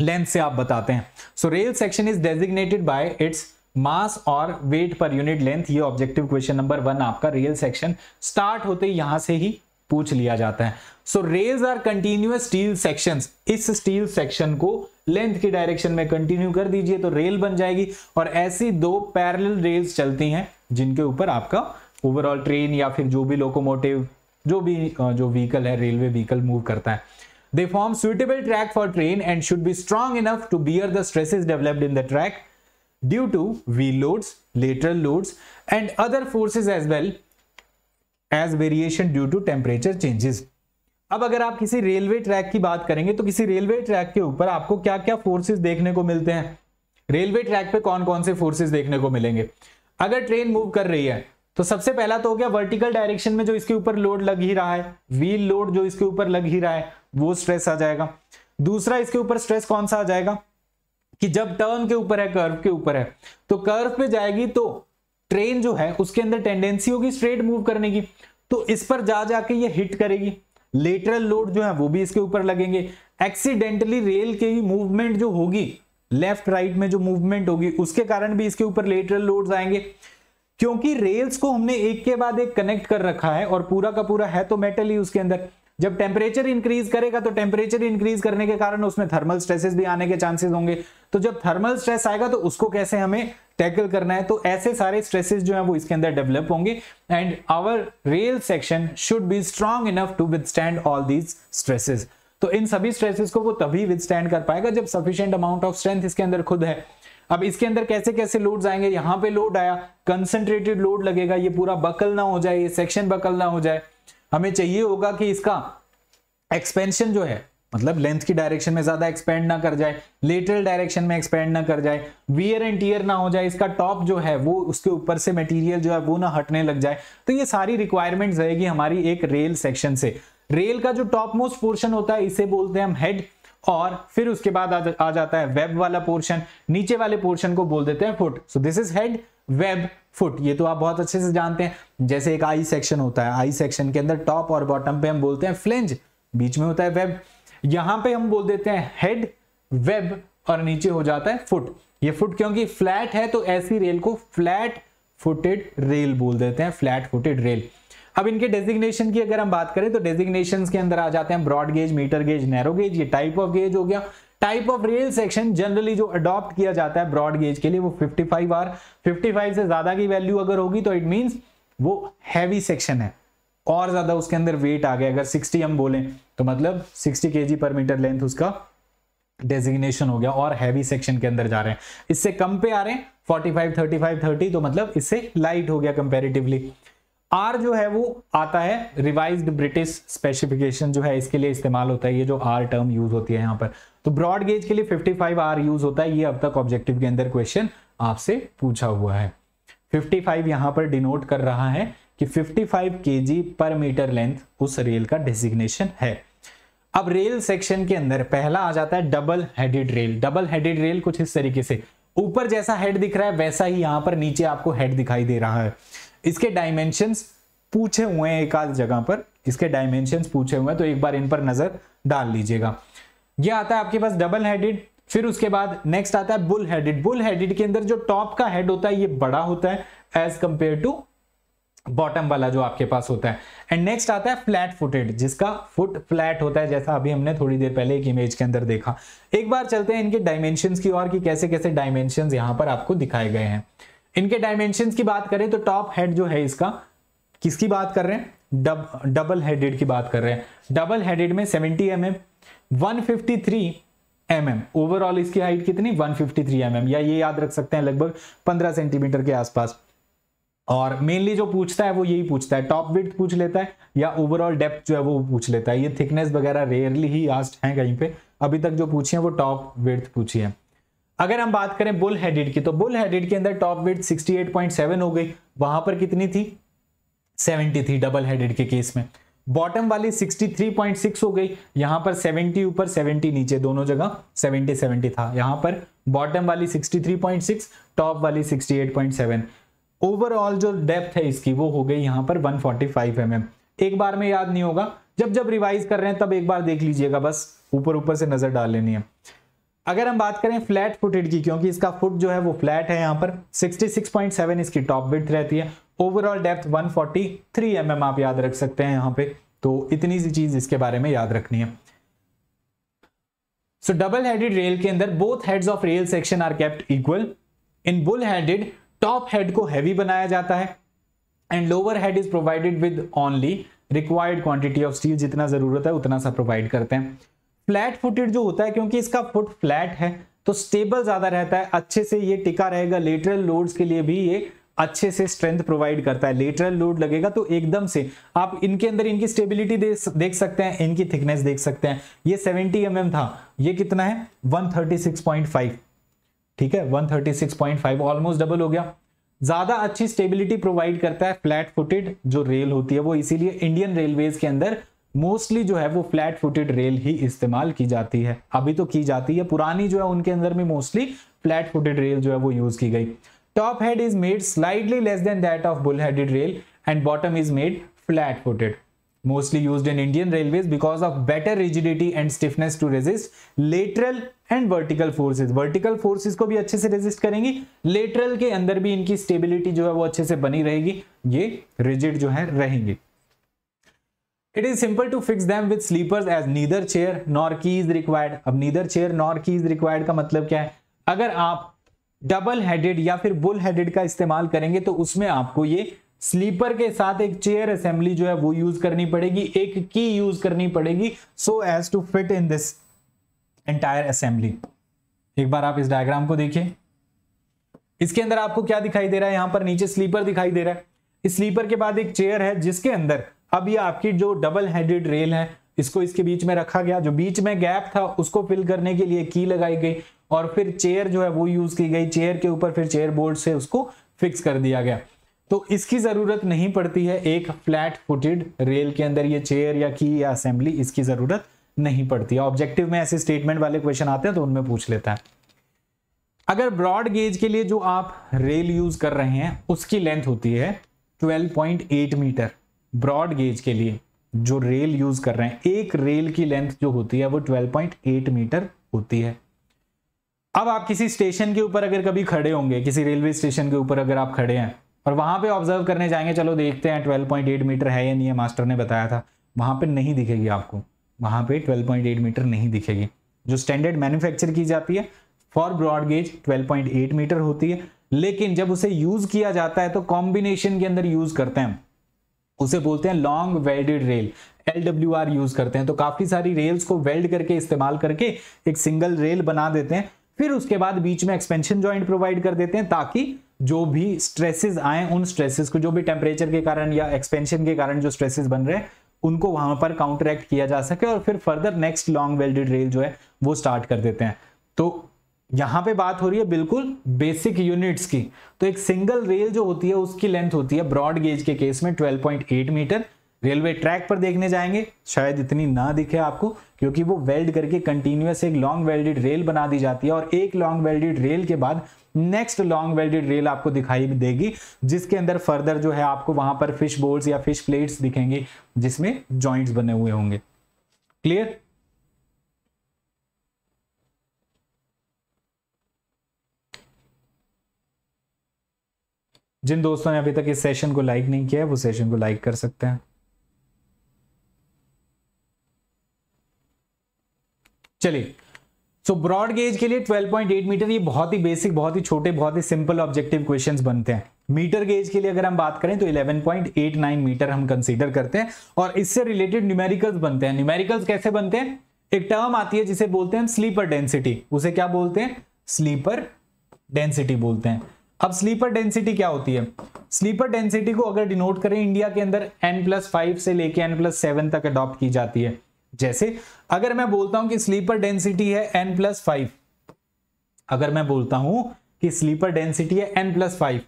लेंथ से आप बताते हैं so rail section is designated by its mass और वेट पर यूनिट लेंथ ये ऑब्जेक्टिव क्वेश्चन नंबर वन आपका रेल सेक्शन स्टार्ट होते ही यहां से ही पूछ लिया जाता है so rails are continuous steel section इस स्टील सेक्शन को लेंथ की डायरेक्शन में कंटिन्यू कर दीजिए तो रेल बन जाएगी और ऐसी दो पैरेलल रेल्स चलती हैं जिनके ऊपर आपका ओवरऑल ट्रेन या फिर जो भी लोकोमोटिव जो भी जो व्हीकल है रेलवे व्हीकल मूव करता है They form suitable track for train and should be strong enough to bear the stresses developed in the track due to wheel loads, lateral loads and other forces as well as variation due to temperature changes. अब अगर आप किसी रेलवे ट्रैक की बात करेंगे तो किसी रेलवे ट्रैक के ऊपर आपको क्या क्या फोर्सेस देखने को मिलते हैं रेलवे ट्रैक पे कौन कौन से फोर्सेस देखने को मिलेंगे अगर ट्रेन मूव कर रही है तो सबसे पहला तो हो गया वर्टिकल डायरेक्शन में जो इसके ऊपर लोड लग ही रहा है व्हील लोड जो इसके ऊपर लग ही रहा है वो स्ट्रेस आ जाएगा दूसरा इसके ऊपर स्ट्रेस कौन सा आ जाएगा कि जब टर्न के ऊपर है कर्व के ऊपर है तो कर्व पे जाएगी तो ट्रेन जो है उसके अंदर टेंडेंसी होगी स्ट्रेट मूव करने की तो इस पर जा जाके ये हिट करेगी लेटरल लोड जो है वो भी इसके ऊपर लगेंगे एक्सीडेंटली रेल के ही मूवमेंट जो होगी लेफ्ट राइट में जो मूवमेंट होगी उसके कारण भी इसके ऊपर लेटरल लोड्स आएंगे क्योंकि रेल्स को हमने एक के बाद एक कनेक्ट कर रखा है और पूरा का पूरा है तो मेटल ही उसके अंदर जब टेम्परेचर इंक्रीज करेगा तो टेम्परेचर इंक्रीज करने के कारण उसमें थर्मल स्ट्रेसेस भी आने के चांसेस होंगे तो जब थर्मल स्ट्रेस आएगा तो उसको कैसे हमें टैकल करना है तो ऐसे सारे स्ट्रेसेस जो है वो इसके अंदर डेवलप होंगे and our rail section should be strong enough to withstand all these stresses तो इन सभी स्ट्रेसेस को वो तभी विदस्टैंड कर पाएगा जब सफिशियंट अमाउंट ऑफ स्ट्रेंथ इसके अंदर खुद है अब इसके अंदर कैसे कैसे लोड आएंगे यहां पे लोड आया कंसेंट्रेटेड लोड लगेगा ये पूरा बकल ना हो जाए ये सेक्शन बकल ना हो जाए हमें चाहिए होगा कि इसका एक्सपेंशन जो है मतलब लेंथ की डायरेक्शन में ज्यादा एक्सपेंड ना कर जाए लेटरल डायरेक्शन में एक्सपेंड ना कर जाए वियर एंड टीयर ना हो जाए इसका टॉप जो है वो उसके ऊपर से मटेरियल जो है वो ना हटने लग जाए तो ये सारी रिक्वायरमेंट रहेगी हमारी एक रेल सेक्शन से रेल का जो टॉप मोस्ट पोर्शन होता है इसे बोलते हैं हम हेड और फिर उसके बाद आ, आ जाता है वेब वाला पोर्शन नीचे वाले पोर्शन को बोल देते हैं foot so this is head web foot ये तो आप बहुत अच्छे से जानते हैं जैसे एक आई सेक्शन होता है आई सेक्शन के अंदर टॉप और बॉटम पे हम बोलते हैं फ्लेंज बीच में होता है वेब यहां पे हम बोल देते हैं हेड वेब और नीचे हो जाता है फुट ये फुट क्योंकि फ्लैट है तो ऐसी रेल को फ्लैट फुटेड रेल बोल देते हैं फ्लैट फुटेड रेल अब इनके डेजिग्नेशन की अगर हम बात करें तो डेजिग्नेशन के अंदर आ जाते हैं broad gauge metre gauge narrow gauge ये टाइप ऑफ गेज हो गया type of rail section generally जो अडॉप्ट किया जाता है ब्रॉड गेज के लिए वो 55 फाइव आर फिफ्टी से ज्यादा की वैल्यू अगर होगी तो इट मीन वो हैवी सेक्शन है और ज्यादा उसके अंदर वेट आ गया अगर 60 हम बोलें तो मतलब 60 के पर मीटर लेंथ उसका डेजिग्नेशन हो गया और हैवी सेक्शन के अंदर जा रहे हैं इससे कम पे आ रहे हैं 45, 35, 30 तो मतलब इससे लाइट हो गया कंपेरेटिवली आर जो है वो आता है रिवाइज्ड ब्रिटिश स्पेसिफिकेशन जो है इसके लिए इस्तेमाल होता है ये जो आर टर्म यूज होती है यहां पर तो ब्रॉड गेज के लिए 55 आर यूज होता है ये अब तक ऑब्जेक्टिव के अंदर क्वेश्चन आपसे पूछा हुआ है 55 यहां पर डिनोट कर रहा है कि 55 जी पर मीटर लेंथ उस रेल का डेजिग्नेशन है अब रेल सेक्शन के अंदर पहला आ जाता है double headed rail double headed rail कुछ इस तरीके से ऊपर जैसा हेड दिख रहा है वैसा ही यहां पर नीचे आपको हेड दिखाई दे रहा है इसके डायमेंशंस पूछे हुए हैं एक आध जगह पर इसके डायमेंशंस पूछे हुए हैं तो एक बार इन पर नज़र डाल लीजिएगा ये आता है आपके पास डबल हेडेड फिर उसके बाद नेक्स्ट आता है बुल हेडेड बुल हेडेड के अंदर जो टॉप का हेड होता है ये बड़ा होता है एज कंपेयर टू बॉटम वाला जो आपके पास होता है एंड नेक्स्ट आता है फ्लैट फुटेड जिसका फुट फ्लैट होता है जैसा अभी हमने थोड़ी देर पहले एक इमेज के अंदर देखा एक बार चलते हैं इनके डायमेंशन की और कि कैसे कैसे डायमेंशन यहां पर आपको दिखाए गए हैं इनके डायमेंशन की बात करें तो टॉप हेड जो है इसका किसकी बात कर रहे हैं डब डबल हेडेड की बात कर रहे हैं डबल हेडेड में 70 M M one fifty three M M overall इसकी हाइट कितनी 153 फिफ्टी mm, या ये याद रख सकते हैं लगभग 15 सेंटीमीटर के आसपास और मेनली जो पूछता है वो यही पूछता है टॉप विथ पूछ लेता है या ओवरऑल डेप्थ जो है वो पूछ लेता है ये थिकनेस वगैरह रेयरली ही आस्ट है कहीं पे अभी तक जो पूछी है वो टॉप विथ पूछी है अगर हम बात करें बुल हेडेड की तो बुल हेडेड के अंदर टॉप वेट 68.7 हो गई वहां पर कितनी थी 70 थी डबल हेडेड के केस में बॉटम वाली 63.6 हो गई यहां पर 70 ऊपर 70 नीचे दोनों जगह 70 70 था यहां पर बॉटम वाली 63.6 टॉप वाली 68.7 ओवरऑल जो डेप्थ है इसकी वो हो गई यहां पर 145 फोर्टी mm. एक बार में याद नहीं होगा जब जब रिवाइज कर रहे हैं तब एक बार देख लीजिएगा बस ऊपर ऊपर से नजर डाल लेनी है अगर हम बात करें फ्लैट फुटेड की क्योंकि इसका फुट जो है वो फ्लैट है यहाँ पर 66.7 इसकी टॉप विथ रहती है ओवरऑल डेप्थ 143 फोर्टी mm आप याद रख सकते हैं यहाँ पे तो इतनी सी चीज इसके बारे में याद रखनी है सो डबल हेडेड रेल के अंदर both heads of rail section are kept equal in bull headed top head को हैवी बनाया जाता है and lower head is provided with only required quantity of steel जितना जरूरत है उतना सा प्रोवाइड करते हैं फ्लैट फुटेड जो होता है क्योंकि इसका फुट फ्लैट है तो स्टेबल ज्यादा रहता है अच्छे से ये टिका रहेगा लेटरल लोड्स के लिए भी ये अच्छे से स्ट्रेंथ प्रोवाइड करता है लेटरल लोड लगेगा तो एकदम से आप इनके अंदर इनकी स्टेबिलिटी देख सकते हैं इनकी थिकनेस देख सकते हैं ये 70 एम mm था ये कितना है 136.5 ठीक है 136.5 ऑलमोस्ट डबल हो गया ज्यादा अच्छी स्टेबिलिटी प्रोवाइड करता है फ्लैट फुटेड जो रेल होती है वो इसीलिए इंडियन रेलवेज के अंदर मोस्टली जो है वो फ्लैट फुटेड रेल ही इस्तेमाल की जाती है अभी तो की जाती है पुरानी जो है उनके अंदर में मोस्टली फ्लैट फुटेड रेल जो है वो यूज की गई top head is made slightly less than that of bull headed rail and bottom is made flat footed mostly used in Indian railways because of better rigidity and stiffness to resist lateral and vertical forces. Vertical forces ko bhi acche se resist karengi lateral ke andar bhi inki stability jo hai wo acche se bani rahegi ye rigid jo hai rahenge it is simple to fix them with sleepers as neither chair nor key is required अब neither chair nor key is required का मतलब क्या है अगर आप डबल हेडेड या फिर बुल हेडेड का इस्तेमाल करेंगे तो उसमें आपको ये स्लीपर के साथ एक चेयर असेंबली जो है वो यूज करनी पड़ेगी एक की यूज करनी पड़ेगी so as to fit in this entire assembly एक बार आप इस डायग्राम को देखिए इसके अंदर आपको क्या दिखाई दे रहा है यहां पर नीचे स्लीपर दिखाई दे रहा है इस स्लीपर के बाद एक चेयर है जिसके अंदर अब ये आपकी जो डबल हेडेड रेल है इसको इसके बीच में रखा गया जो बीच में गैप था उसको फिल करने के लिए की लगाई गई और फिर चेयर जो है वो यूज की गई चेयर के ऊपर फिर चेयर बोर्ड से उसको फिक्स कर दिया गया तो इसकी जरूरत नहीं पड़ती है एक फ्लैट फुटेड रेल के अंदर ये चेयर या की या असेंबली इसकी जरूरत नहीं पड़ती है ऑब्जेक्टिव में ऐसे स्टेटमेंट वाले क्वेश्चन आते हैं तो उनमें पूछ लेता है अगर ब्रॉड गेज के लिए जो आप रेल यूज कर रहे हैं उसकी लेंथ होती है 12.8 मीटर ब्रॉड गेज के लिए जो रेल यूज कर रहे हैं एक रेल की लेंथ जो होती है वो 12.8 मीटर होती है अब आप किसी स्टेशन के ऊपर अगर कभी खड़े होंगे किसी रेलवे स्टेशन के ऊपर अगर आप खड़े हैं और वहां पे ऑब्जर्व करने जाएंगे चलो देखते हैं 12.8 मीटर है या नहीं है मास्टर ने बताया था वहां पर नहीं दिखेगी आपको वहां पर ट्वेल्व मीटर नहीं दिखेगी जो स्टैंडर्ड मैन्युफैक्चर की जाती है for broad gauge twelve metre होती है लेकिन जब उसे यूज किया जाता है तो कॉम्बिनेशन के अंदर यूज करते हैं उसे बोलते हैं long welded rail L W R use करते हैं तो काफी सारी रेल्स को वेल्ड करके इस्तेमाल करके एक सिंगल रेल बना देते हैं फिर उसके बाद बीच में एक्सपेंशन ज्वाइंट प्रोवाइड कर देते हैं ताकि जो भी स्ट्रेसेस आए उन स्ट्रेसेस को जो भी टेम्परेचर के कारण या एक्सपेंशन के कारण जो स्ट्रेसेस बन रहे हैं उनको वहां पर काउंटरैक्ट किया जा सके और फिर further next long welded rail जो है वो स्टार्ट कर देते हैं तो यहां पे बात हो रही है बिल्कुल बेसिक यूनिट्स की तो एक सिंगल रेल जो होती है उसकी लेंथ होती है ब्रॉड गेज के केस में 12.8 मीटर रेलवे ट्रैक पर देखने जाएंगे शायद इतनी ना दिखे आपको क्योंकि वो वेल्ड करके कंटिन्यूस एक लॉन्ग वेल्डेड रेल बना दी जाती है और एक लॉन्ग वेल्डेड रेल के बाद नेक्स्ट लॉन्ग वेल्डेड रेल आपको दिखाई देगी जिसके अंदर फर्दर जो है आपको वहां पर फिश बोर्ड या फिश प्लेट्स दिखेंगे जिसमें ज्वाइंट्स बने हुए होंगे क्लियर जिन दोस्तों ने अभी तक इस सेशन को लाइक नहीं किया है वो सेशन को लाइक कर सकते हैं चलिए सो ब्रॉड गेज के लिए 12.8 मीटर ये बहुत ही बेसिक बहुत ही छोटे बहुत ही सिंपल ऑब्जेक्टिव क्वेश्चंस बनते हैं मीटर गेज के लिए अगर हम बात करें तो 11.89 मीटर हम कंसीडर करते हैं और इससे रिलेटेड न्यूमेरिकल्स बनते हैं न्यूमेरिकल्स कैसे बनते हैं एक टर्म आती है जिसे बोलते हैं स्लीपर डेंसिटी उसे क्या बोलते हैं स्लीपर डेंसिटी बोलते हैं अब स्लीपर डेंसिटी क्या होती है स्लीपर डेंसिटी को अगर डिनोट करें इंडिया के अंदर एन प्लस फाइव से लेके एन प्लस सेवन तक अडॉप्ट की जाती है जैसे अगर मैं बोलता हूं कि स्लीपर डेंसिटी है एन प्लस फाइव अगर मैं बोलता हूं कि स्लीपर डेंसिटी है N plus five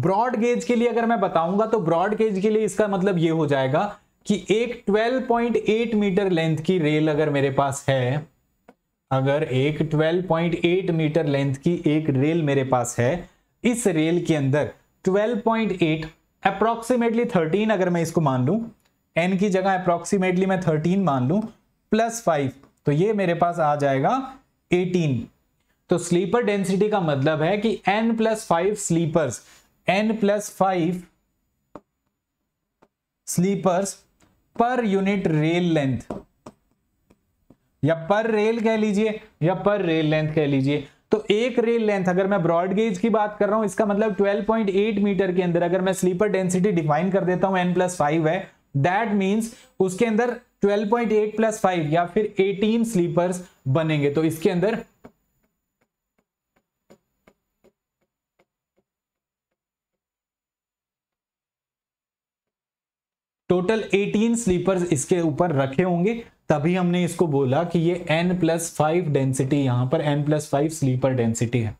broad gauge के लिए अगर मैं बताऊंगा तो ब्रॉड गेज के लिए इसका मतलब ये हो जाएगा कि एक 12.8 मीटर लेंथ की रेल अगर मेरे पास है अगर एक 12.8 मीटर लेंथ की एक रेल मेरे पास है इस रेल के अंदर 12.8 अप्रोक्सीमेटली थर्टीन अगर मैं इसको मान लू एन की जगह अप्रोक्सीमेटली मैं 13 मान लू प्लस फाइव तो ये मेरे पास आ जाएगा 18 तो स्लीपर डेंसिटी का मतलब है कि N plus five sleepers N plus five sleepers per unit rail length या पर रेल कह लीजिए या पर रेल लेंथ कह लीजिए तो एक रेल लेंथ अगर मैं ब्रॉड गेज की बात कर रहा हूं इसका मतलब 12.8 मीटर के अंदर अगर मैं स्लीपर डेंसिटी डिफाइन कर देता हूं एन प्लस फाइव है दैट मींस उसके अंदर 12.8 प्लस फाइव या फिर 18 स्लीपर्स बनेंगे तो इसके अंदर टोटल 18 स्लीपर्स इसके ऊपर रखे होंगे तभी हमने इसको बोला कि ये एन प्लस फाइव डेंसिटी यहां पर N plus five sleeper density है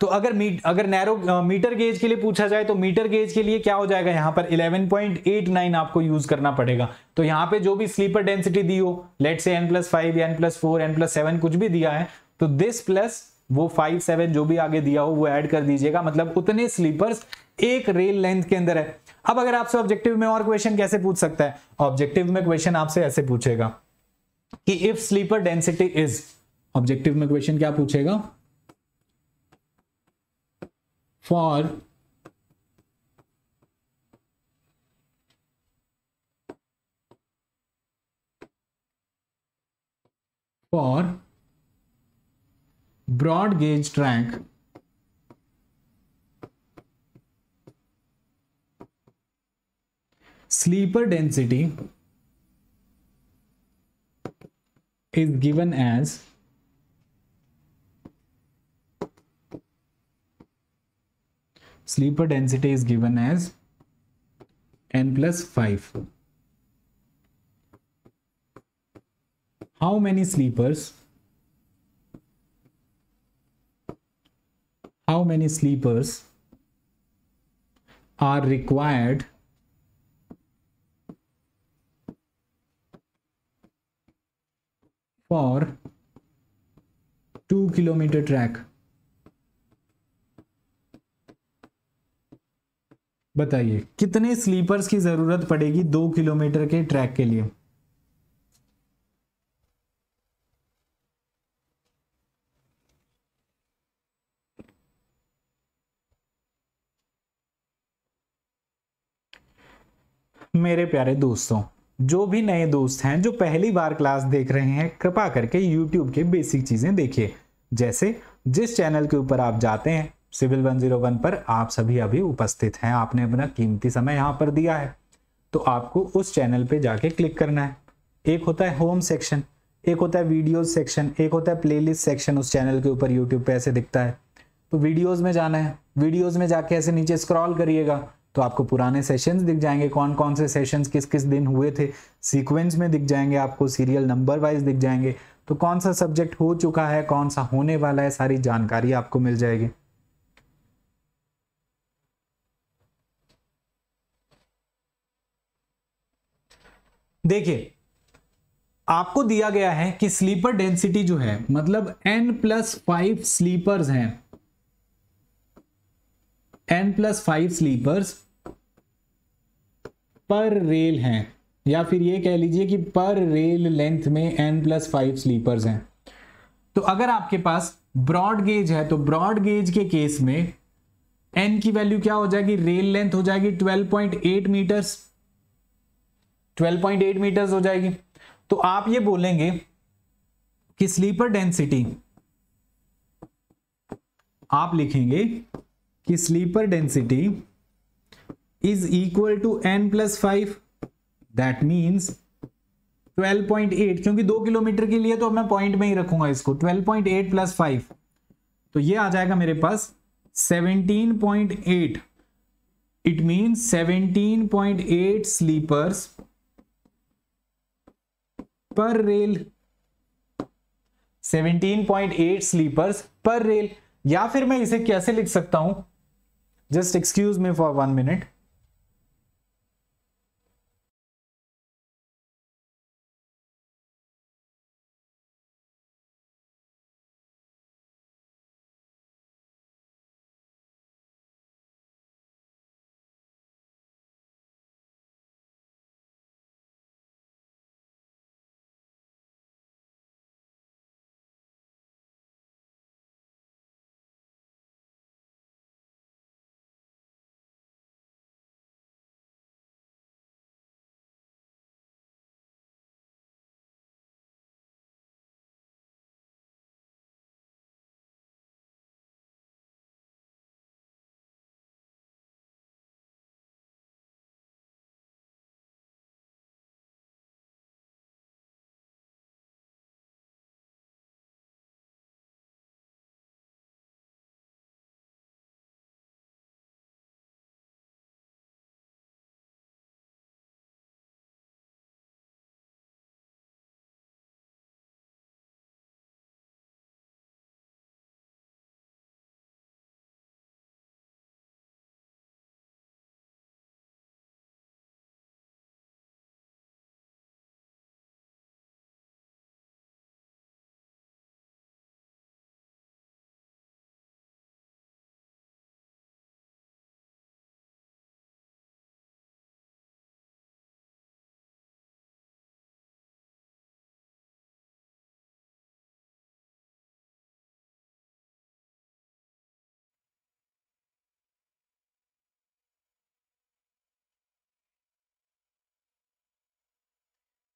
तो अगर मीट अगर नैरो मीटर गेज के लिए पूछा जाए तो मीटर गेज के लिए क्या हो जाएगा यहां पर 11.89 आपको यूज करना पड़ेगा तो यहां पे जो भी स्लीपर डेंसिटी दी हो लेट से N plus five N plus four N plus seven कुछ भी दिया है तो दिस प्लस वो फाइव सेवन जो भी आगे दिया हो वो ऐड कर दीजिएगा मतलब उतने स्लीपर्स एक रेल लेंथ के अंदर है अब अगर आपसे ऑब्जेक्टिव में और क्वेश्चन कैसे पूछ सकता है ऑब्जेक्टिव में क्वेश्चन आपसे ऐसे पूछेगा कि if sleeper density is objective में क्वेश्चन क्या पूछेगा for for broad gauge track sleeper density is given as sleeper density is given as n plus 5 how many sleepers how many sleepers are required for 2 kilometer track बताइए कितने स्लीपर्स की जरूरत पड़ेगी दो किलोमीटर के ट्रैक के लिए मेरे प्यारे दोस्तों जो भी नए दोस्त हैं जो पहली बार क्लास देख रहे हैं कृपा करके यूट्यूब के बेसिक चीज़ें देखिए जैसे जिस चैनल के ऊपर आप जाते हैं सिविल 101 पर आप सभी अभी उपस्थित हैं आपने अपना कीमती समय यहाँ पर दिया है तो आपको उस चैनल पे जाके क्लिक करना है एक होता है होम सेक्शन एक होता है वीडियोज सेक्शन एक होता है प्लेलिस्ट सेक्शन उस चैनल के ऊपर यूट्यूब पे ऐसे दिखता है तो वीडियोज में जाना है वीडियोज में जाके ऐसे नीचे स्क्रॉल करिएगा तो आपको पुराने सेशंस दिख जाएंगे कौन कौन से सेशंस किस किस दिन हुए थे सीक्वेंस में दिख जाएंगे आपको सीरियल नंबर वाइज दिख जाएंगे तो कौन सा सब्जेक्ट हो चुका है कौन सा होने वाला है सारी जानकारी आपको मिल जाएगी देखिए आपको दिया गया है कि स्लीपर डेंसिटी जो है मतलब n प्लस फाइव स्लीपर्स हैं N plus five sleepers per rail हैं या फिर ये कह लीजिए कि पर रेल लेंथ में एन प्लस फाइव स्लीपर्स हैं तो अगर आपके पास ब्रॉड गेज है तो ब्रॉड गेज के केस में एन की वैल्यू क्या हो जाएगी रेल लेंथ हो जाएगी 12.8 मीटर्स 12.8 मीटर्स हो जाएगी तो आप ये बोलेंगे कि स्लीपर डेंसिटी आप लिखेंगे कि sleeper density is equal to N plus five that means 12.8 क्योंकि दो किलोमीटर के लिए तो अब मैं पॉइंट में ही रखूंगा इसको 12.8 प्लस फाइव तो ये आ जाएगा मेरे पास 17.8 it means 17.8 sleepers per rail 17.8 sleepers per rail या फिर मैं इसे कैसे लिख सकता हूं Just excuse me for one minute.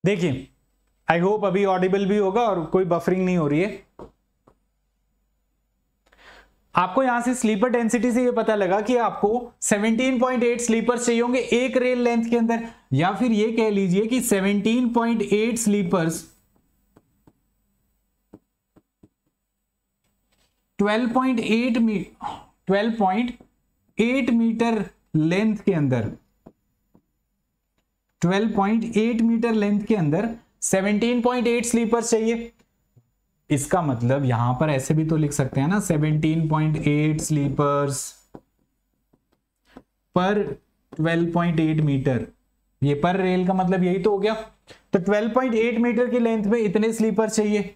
देखिए आई होप अभी ऑडिबल भी होगा और कोई बफरिंग नहीं हो रही है आपको यहां से स्लीपर डेंसिटी से ये पता लगा कि आपको 17.8 स्लीपर्स चाहिए होंगे एक रेल लेंथ के अंदर या फिर ये कह लीजिए कि 17.8 स्लीपर्स 12.8 मी 12.8 मीटर लेंथ के अंदर 12.8 मीटर लेंथ के अंदर 17.8 स्लीपर्स चाहिए इसका मतलब यहां पर ऐसे भी तो लिख सकते हैं ना 17.8 स्लीपर्स पर 12.8 मीटर ये पर रेल का मतलब यही तो हो गया तो 12.8 मीटर की लेंथ में इतने स्लीपर चाहिए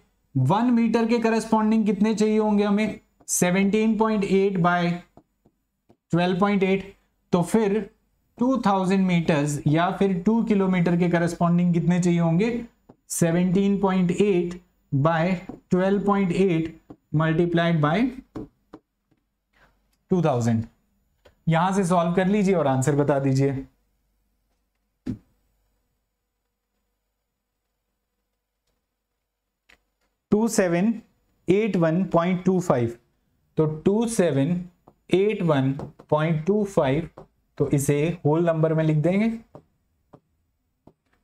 वन मीटर के करस्पॉन्डिंग कितने चाहिए होंगे हमें 17.8 बाय 12.8 तो फिर 2000 मीटर्स या फिर 2 किलोमीटर के करस्पॉन्डिंग कितने चाहिए होंगे 17.8 point eight by twelve point eight multiplied by 2000 यहां से सॉल्व कर लीजिए और आंसर बता दीजिए two seven eight one point two five तो two seven eight one point two five तो इसे होल नंबर में लिख देंगे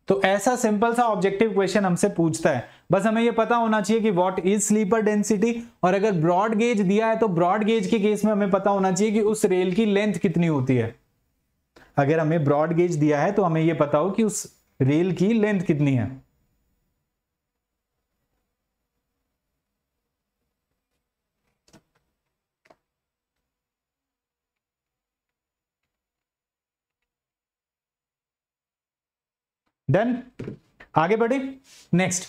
तो ऐसा सिंपल सा ऑब्जेक्टिव क्वेश्चन हमसे पूछता है बस हमें यह पता होना चाहिए कि व्हाट इज स्लीपर डेंसिटी और अगर ब्रॉड गेज दिया है तो ब्रॉड गेज के केस में हमें पता होना चाहिए कि उस रेल की लेंथ कितनी होती है अगर हमें ब्रॉड गेज दिया है तो हमें यह पता हो कि उस रेल की लेंथ कितनी है डन आगे बढ़े नेक्स्ट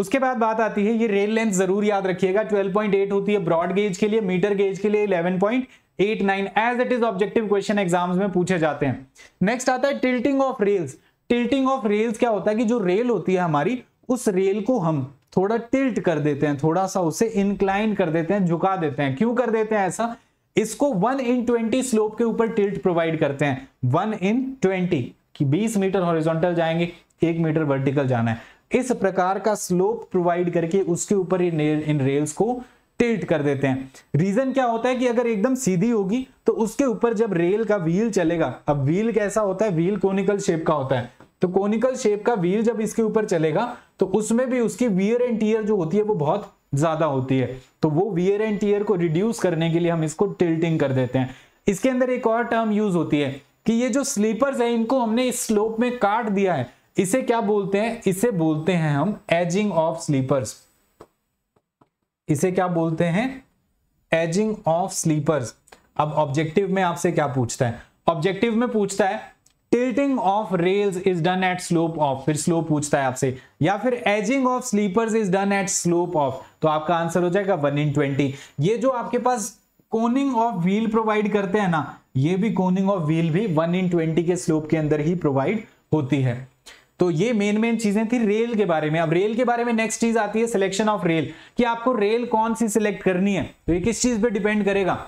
उसके बाद बात आती है ये रेल लेंथ जरूर याद रखिएगा 12.8 होती है ब्रॉड गेज के लिए मीटर गेज के लिए 11.89 point eight nine as it is objective question exams में पूछे जाते हैं नेक्स्ट आता है tilting of rails tilting of rails क्या होता है कि जो रेल होती है हमारी उस रेल को हम थोड़ा टिल्ट कर देते हैं थोड़ा सा उसे इंक्लाइन कर देते हैं झुका देते हैं क्यों कर देते हैं ऐसा इसको वन इन ट्वेंटी स्लोप के ऊपर टिल्ट प्रोवाइड करते हैं वन इन ट्वेंटी कि 20 मीटर हॉरिजॉन्टल जाएंगे एक मीटर वर्टिकल जाना है इस प्रकार का स्लोप प्रोवाइड करके उसके ऊपर इन रेल्स को टिल्ट कर देते हैं रीजन क्या होता है कि अगर एकदम सीधी होगी तो उसके ऊपर जब रेल का व्हील चलेगा अब व्हील कैसा होता है व्हील कोनिकल शेप का होता है तो कोनिकल शेप का व्हील जब इसके ऊपर चलेगा तो उसमें भी उसकी वियर एंड टीयर जो होती है वो बहुत ज्यादा होती है तो वो वियर एंड टीयर को रिड्यूस करने के लिए हम इसको टिल्टिंग कर देते हैं इसके अंदर एक और टर्म यूज होती है कि ये जो स्लीपर्स है इनको हमने इस स्लोप में काट दिया है इसे क्या बोलते हैं इसे बोलते हैं हम एजिंग ऑफ स्लीपर्स इसे क्या बोलते हैं एजिंग ऑफ स्लीपर्स अब ऑब्जेक्टिव में आपसे क्या पूछता है ऑब्जेक्टिव में पूछता है tilting of rails is done at slope of फिर स्लोप पूछता है आपसे या फिर adzing of sleepers is done at slope of तो आपका आंसर हो जाएगा वन इन ट्वेंटी ये जो आपके पास कोनिंग ऑफ व्हील प्रोवाइड करते हैं ना ये भी कोनिंग ऑफ व्हील भी वन इन ट्वेंटी के स्लोप के अंदर ही प्रोवाइड होती है तो ये मेन मेन चीजें थी रेल के बारे में अब रेल के बारे में नेक्स्ट चीज आती है सिलेक्शन ऑफ रेल कि आपको रेल कौन सी सिलेक्ट करनी है तो ये किस चीज पे डिपेंड करेगा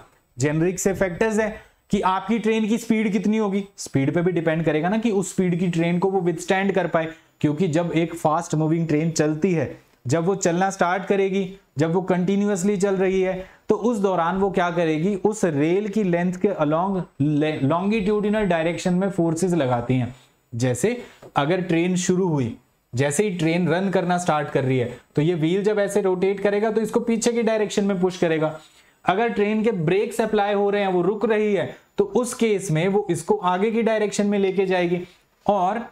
जेनरिक से फैक्टर्स है कि आपकी ट्रेन की स्पीड कितनी होगी स्पीड पे भी डिपेंड करेगा ना कि उस स्पीड की ट्रेन को वो विदस्टैंड कर पाए क्योंकि जब एक फास्ट मूविंग ट्रेन चलती है जब वो चलना स्टार्ट करेगी जब वो कंटिन्यूसली चल रही है तो उस दौरान वो क्या करेगी उस रेल की लेंथ के अलोंग लॉन्गिट्यूडिनल डायरेक्शन में फोर्सेस लगाती हैं जैसे अगर ट्रेन शुरू हुई जैसे ही ट्रेन रन करना स्टार्ट कर रही है तो ये व्हील जब ऐसे रोटेट करेगा तो इसको पीछे की डायरेक्शन में पुश करेगा अगर ट्रेन के ब्रेक्स अप्लाई हो रहे हैं वो रुक रही है तो उस केस में वो इसको आगे की डायरेक्शन में लेके जाएगी और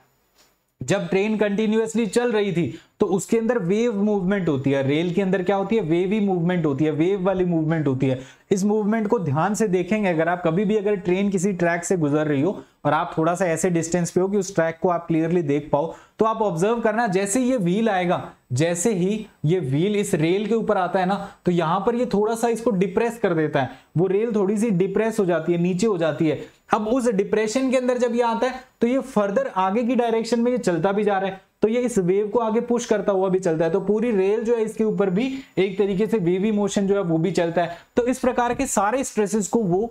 जब ट्रेन कंटिन्यूसली चल रही थी तो उसके अंदर वेव मूवमेंट होती है रेल के अंदर क्या होती है वेवी मूवमेंट होती है वेव वाली मूवमेंट होती है इस मूवमेंट को ध्यान से देखेंगे अगर आप कभी भी अगर ट्रेन किसी ट्रैक से गुजर रही हो और आप थोड़ा सा ऐसे डिस्टेंस पे हो कि उस ट्रैक को आप क्लियरली देख पाओ तो आप ऑब्जर्व करना जैसे ये व्हील आएगा जैसे ही ये व्हील इस रेल के ऊपर आता है ना तो यहां पर ये थोड़ा सा इसको डिप्रेस कर देता है वो रेल थोड़ी सी डिप्रेस हो जाती है नीचे हो जाती है अब उस डिप्रेशन के अंदर जब ये आता है तो ये फर्दर आगे की डायरेक्शन में ये चलता भी जा रहा है तो ये इस वेव को आगे पुश करता हुआ भी चलता है तो पूरी रेल जो है इसके ऊपर भी एक तरीके से वेवी मोशन जो है वो भी चलता है तो इस प्रकार के सारे स्ट्रेसेस को वो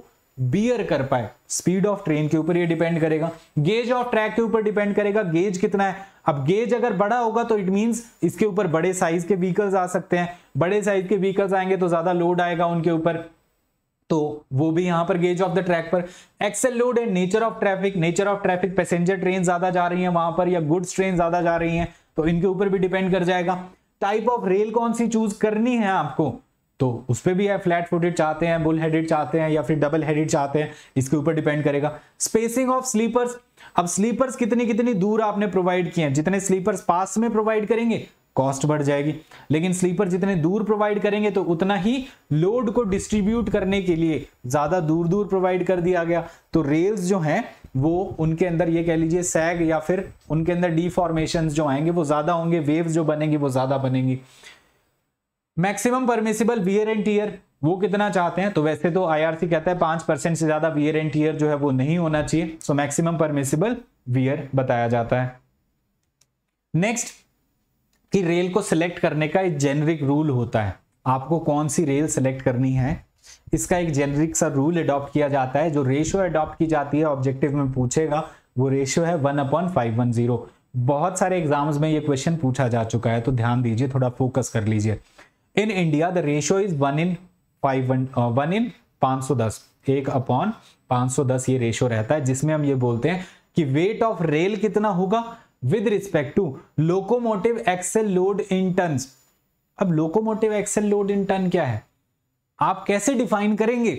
बियर कर पाए स्पीड ऑफ ट्रेन के ऊपर ये डिपेंड करेगा गेज ऑफ ट्रैक के ऊपर डिपेंड करेगा गेज कितना है अब गेज अगर बड़ा होगा तो इट मींस इसके ऊपर बड़े साइज के व्हीकल्स आ सकते हैं बड़े साइज के व्हीकल्स आएंगे तो ज्यादा लोड आएगा उनके ऊपर तो वो भी यहां पर गेज ऑफ द ट्रैक पर axle load and nature of traffic nature of traffic passenger train ज्यादा जा रही है वहां पर या गुड्स ट्रेन ज्यादा जा रही है तो इनके ऊपर भी डिपेंड कर जाएगा टाइप ऑफ रेल कौन सी चूज करनी है आपको तो उस पर भी है फ्लैट फुटेड चाहते हैं बुल हेडेड चाहते हैं या फिर डबल हेडेड चाहते हैं इसके ऊपर डिपेंड करेगा स्पेसिंग ऑफ स्लीपर्स अब स्लीपर्स कितनी कितनी दूर आपने प्रोवाइड किए हैं जितने स्लीपर्स पास में प्रोवाइड करेंगे कॉस्ट बढ़ जाएगी लेकिन स्लीपर जितने दूर प्रोवाइड करेंगे तो उतना ही लोड को डिस्ट्रीब्यूट करने के लिए ज़्यादा दूर दूर प्रोवाइड कर दिया गया तो रेल्स जो हैं वो उनके अंदर ये कह लीजिए सैग या फिर उनके अंदर डिफॉर्मेशन जो आएंगे वो ज़्यादा होंगे वेव्स जो बनेंगे वो ज़्यादा बनेंगी maximum permissible wear and tear वो कितना चाहते हैं तो वैसे तो आईआरसी कहता है पांच परसेंट से ज्यादा वियर एंड टीयर जो है वो नहीं होना चाहिए सो मैक्सिमम परमिसिबल वियर बताया जाता है नेक्स्ट कि रेल को सिलेक्ट करने का एक जेनरिक रूल होता है आपको कौन सी रेल सिलेक्ट करनी है इसका एक जेनरिक सा रूल अडॉप्ट किया जाता है जो रेशियो अडॉप्ट की जाती है ऑब्जेक्टिव में पूछेगा वो रेशियो है one upon five one zero बहुत सारे एग्जाम्स में ये क्वेश्चन पूछा जा चुका है तो ध्यान दीजिए थोड़ा फोकस कर लीजिए in India the ratio is one in five one one in पांच सौ दस एक अपॉन पांच सौ दस ये रेशियो रहता है जिसमें हम ये बोलते हैं कि वेट ऑफ रेल कितना होगा with respect to locomotive axle load in ton अब locomotive axle load in ton क्या है आप कैसे डिफाइन करेंगे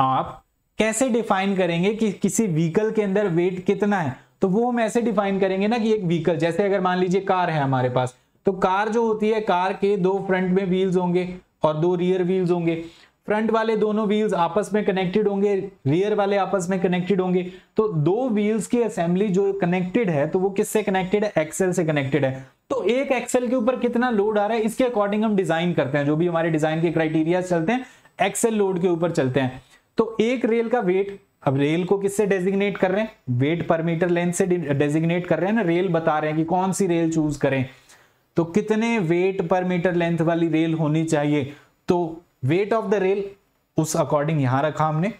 आप कैसे डिफाइन करेंगे कि किसी व्हीकल के अंदर वेट कितना है तो वो हम ऐसे डिफाइन करेंगे ना कि एक व्हीकल जैसे अगर मान लीजिए कार है हमारे पास तो कार जो होती है कार के दो फ्रंट में व्हील्स होंगे और दो रियर व्हील्स होंगे फ्रंट वाले दोनों व्हील्स आपस में कनेक्टेड होंगे रियर वाले आपस में कनेक्टेड होंगे तो दो व्हील्स की असेंबली जो कनेक्टेड है तो वो किससे कनेक्टेड है एक्सेल से कनेक्टेड है तो एक एक्सेल के ऊपर कितना लोड आ रहा है इसके अकॉर्डिंग हम डिजाइन करते हैं जो भी हमारे डिजाइन के क्राइटेरिया चलते हैं एक्सेल लोड के ऊपर चलते हैं तो एक रेल का वेट अब रेल को किससे डेजिग्नेट कर रहे हैं वेट पर मीटर लेंथ से डेजिग्नेट कर रहे हैं ना रेल बता रहे हैं कि कौन सी रेल चूज करें तो कितने वेट पर मीटर लेंथ वाली रेल होनी चाहिए तो वेट ऑफ द रेल उस अकॉर्डिंग यहां रखा हमने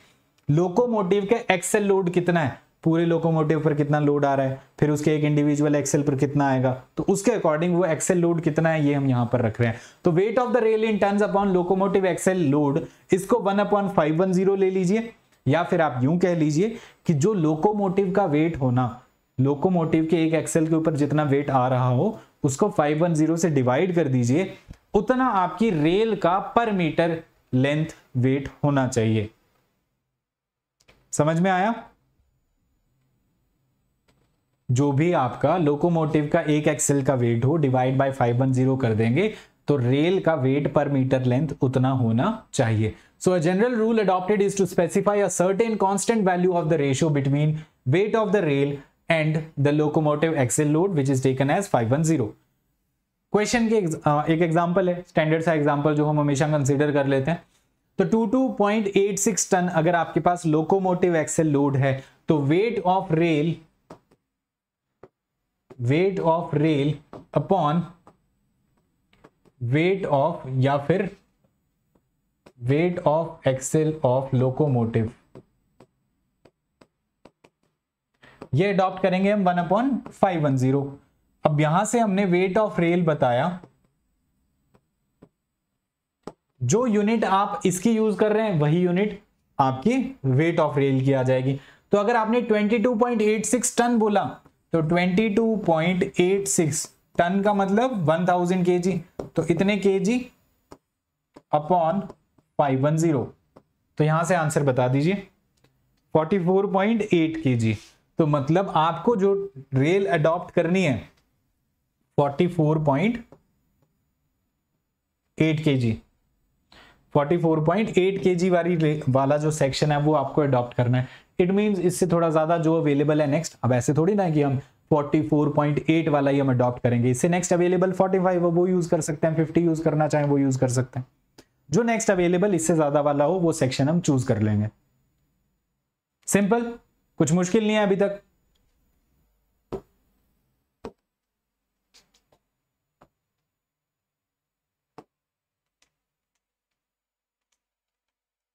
लोकोमोटिव के एक्सेल लोड कितना है पूरे लोकोमोटिव पर कितना लोड आ रहा है फिर उसके एक इंडिविजुअल एक्सेल पर कितना आएगा तो उसके अकॉर्डिंग वो एक्सेल लोड कितना है ये हम यहां पर रख रहे हैं तो weight of the rail in terms upon locomotive axle load इसको one upon five one zero ले लीजिए या फिर आप यूं कह लीजिए कि जो लोकोमोटिव का वेट होना लोकोमोटिव के एक एक्सेल के ऊपर जितना वेट आ रहा हो उसको 510 से डिवाइड कर दीजिए उतना आपकी रेल का पर मीटर लेंथ वेट होना चाहिए समझ में आया जो भी आपका लोकोमोटिव का एक एक्सेल का वेट हो डिवाइड बाय 510 कर देंगे तो रेल का वेट पर मीटर लेंथ उतना होना चाहिए so a general rule adopted is to specify a certain constant value of the ratio between weight of the rail and the locomotive axle load which is taken as five question के uh, एक एग्जाम्पल है स्टैंडर्ड सा एग्जाम्पल जो हम हमेशा कंसिडर कर लेते हैं तो two two point eight six ton अगर आपके पास लोकोमोटिव एक्सेल लोड है तो weight of rail weight of rail upon weight of या फिर weight of axle of locomotive ये अडॉप्ट करेंगे हम one upon five one zero अब यहां से हमने वेट ऑफ रेल बताया जो यूनिट आप इसकी यूज कर रहे हैं वही यूनिट आपकी वेट ऑफ रेल की आ जाएगी तो अगर आपने 22.86 टन बोला तो 22.86 टन का मतलब 1000 थाउजेंड के जी तो इतने K G upon five one zero तो यहां से आंसर बता दीजिए 44.8 के जी तो मतलब आपको जो रेल अडॉप्ट करनी है forty four point eight K G forty four point eight K G वाली वाला जो सेक्शन है वो आपको अडॉप्ट करना है इट मीन्स इससे थोड़ा ज़्यादा जो अवेलेबल है नेक्स्ट अब ऐसे थोड़ी ना कि हम 44.8 वाला ही हम अडॉप्ट करेंगे इससे नेक्स्ट अवेलेबल 45 है वो यूज़ कर सकते हैं 50 यूज़ करना चाहें वो यूज़ कर सकते हैं जो नेक्स्ट अवेलेबल इससे ज़्यादा वाला हो वो सेक्शन हम चूज़ कर लेंगे सिंपल कुछ मुश्किल नहीं है अभी तक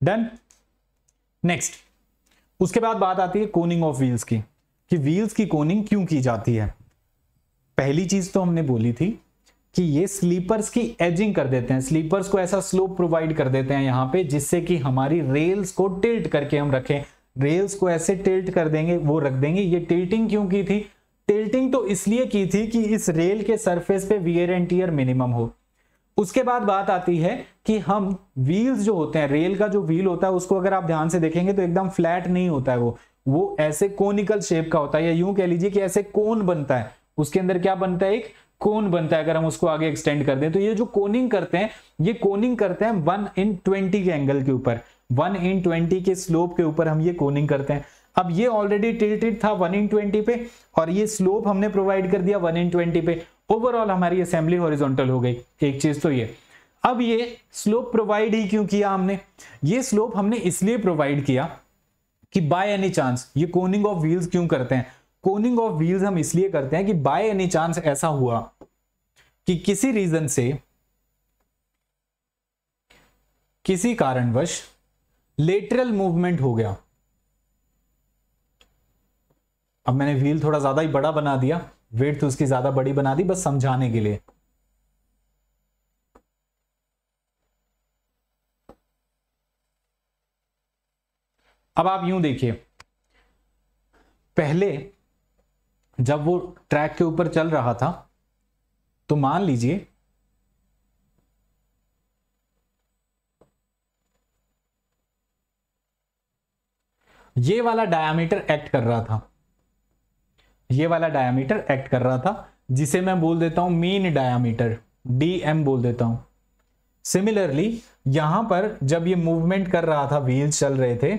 डन नेक्स्ट उसके बाद बात आती है कोनिंग ऑफ व्हील्स की कि व्हील्स की कोनिंग क्यों की जाती है पहली चीज तो हमने बोली थी कि ये स्लीपर्स की एजिंग कर देते हैं स्लीपर्स को ऐसा स्लोप प्रोवाइड कर देते हैं यहां पे जिससे कि हमारी रेल्स को टिल्ट करके हम रखें रेल्स को ऐसे टिल्ट कर देंगे वो रख देंगे ये टिल्टिंग क्यों की थी टिल्टिंग तो इसलिए की थी कि इस रेल के सरफेस पे वियर एंड टीयर मिनिमम हो उसके बाद बात आती है कि हम व्हील्स जो होते हैं रेल का जो व्हील होता है उसको अगर आप ध्यान से देखेंगे तो एकदम फ्लैट नहीं होता है वो वो ऐसे कोनिकल शेप का होता है या यूं कह लीजिए कि ऐसे कोन बनता है उसके अंदर क्या बनता है एक कोन बनता है अगर हम उसको आगे एक्सटेंड कर दें तो ये जो कोनिंग करते हैं ये कोनिंग करते हैं वन इन ट्वेंटी के एंगल के ऊपर वन इन ट्वेंटी के स्लोप के ऊपर हम ये कोनिंग करते हैं अब ये ऑलरेडी टिल्टेड था वन इन ट्वेंटी पे और ये स्लोप हमने प्रोवाइड कर दिया वन इन ट्वेंटी पे ओवरऑल हमारी असेंबली हॉरिजॉन्टल हो गई एक चीज तो ये अब ये स्लोप प्रोवाइड ही क्यों किया हमने ये स्लोप हमने इसलिए प्रोवाइड किया कि बाय एनी चांस ये कोनिंग ऑफ व्हील्स क्यों करते हैं कोनिंग ऑफ व्हील्स हम इसलिए करते हैं कि बाय एनी चांस ऐसा हुआ कि किसी रीजन से किसी कारणवश लेटरल मूवमेंट हो गया अब मैंने व्हील थोड़ा ज्यादा ही बड़ा बना दिया वेट उसकी ज्यादा बड़ी बना दी बस समझाने के लिए अब आप यूं देखिए पहले जब वो ट्रैक के ऊपर चल रहा था तो मान लीजिए ये वाला डायमीटर एक्ट कर रहा था ये वाला डायामीटर एक्ट कर रहा था जिसे मैं बोल देता हूं मीन डायामीटर डी एम बोल देता हूं सिमिलरली यहां पर जब ये मूवमेंट कर रहा था व्हील्स चल रहे थे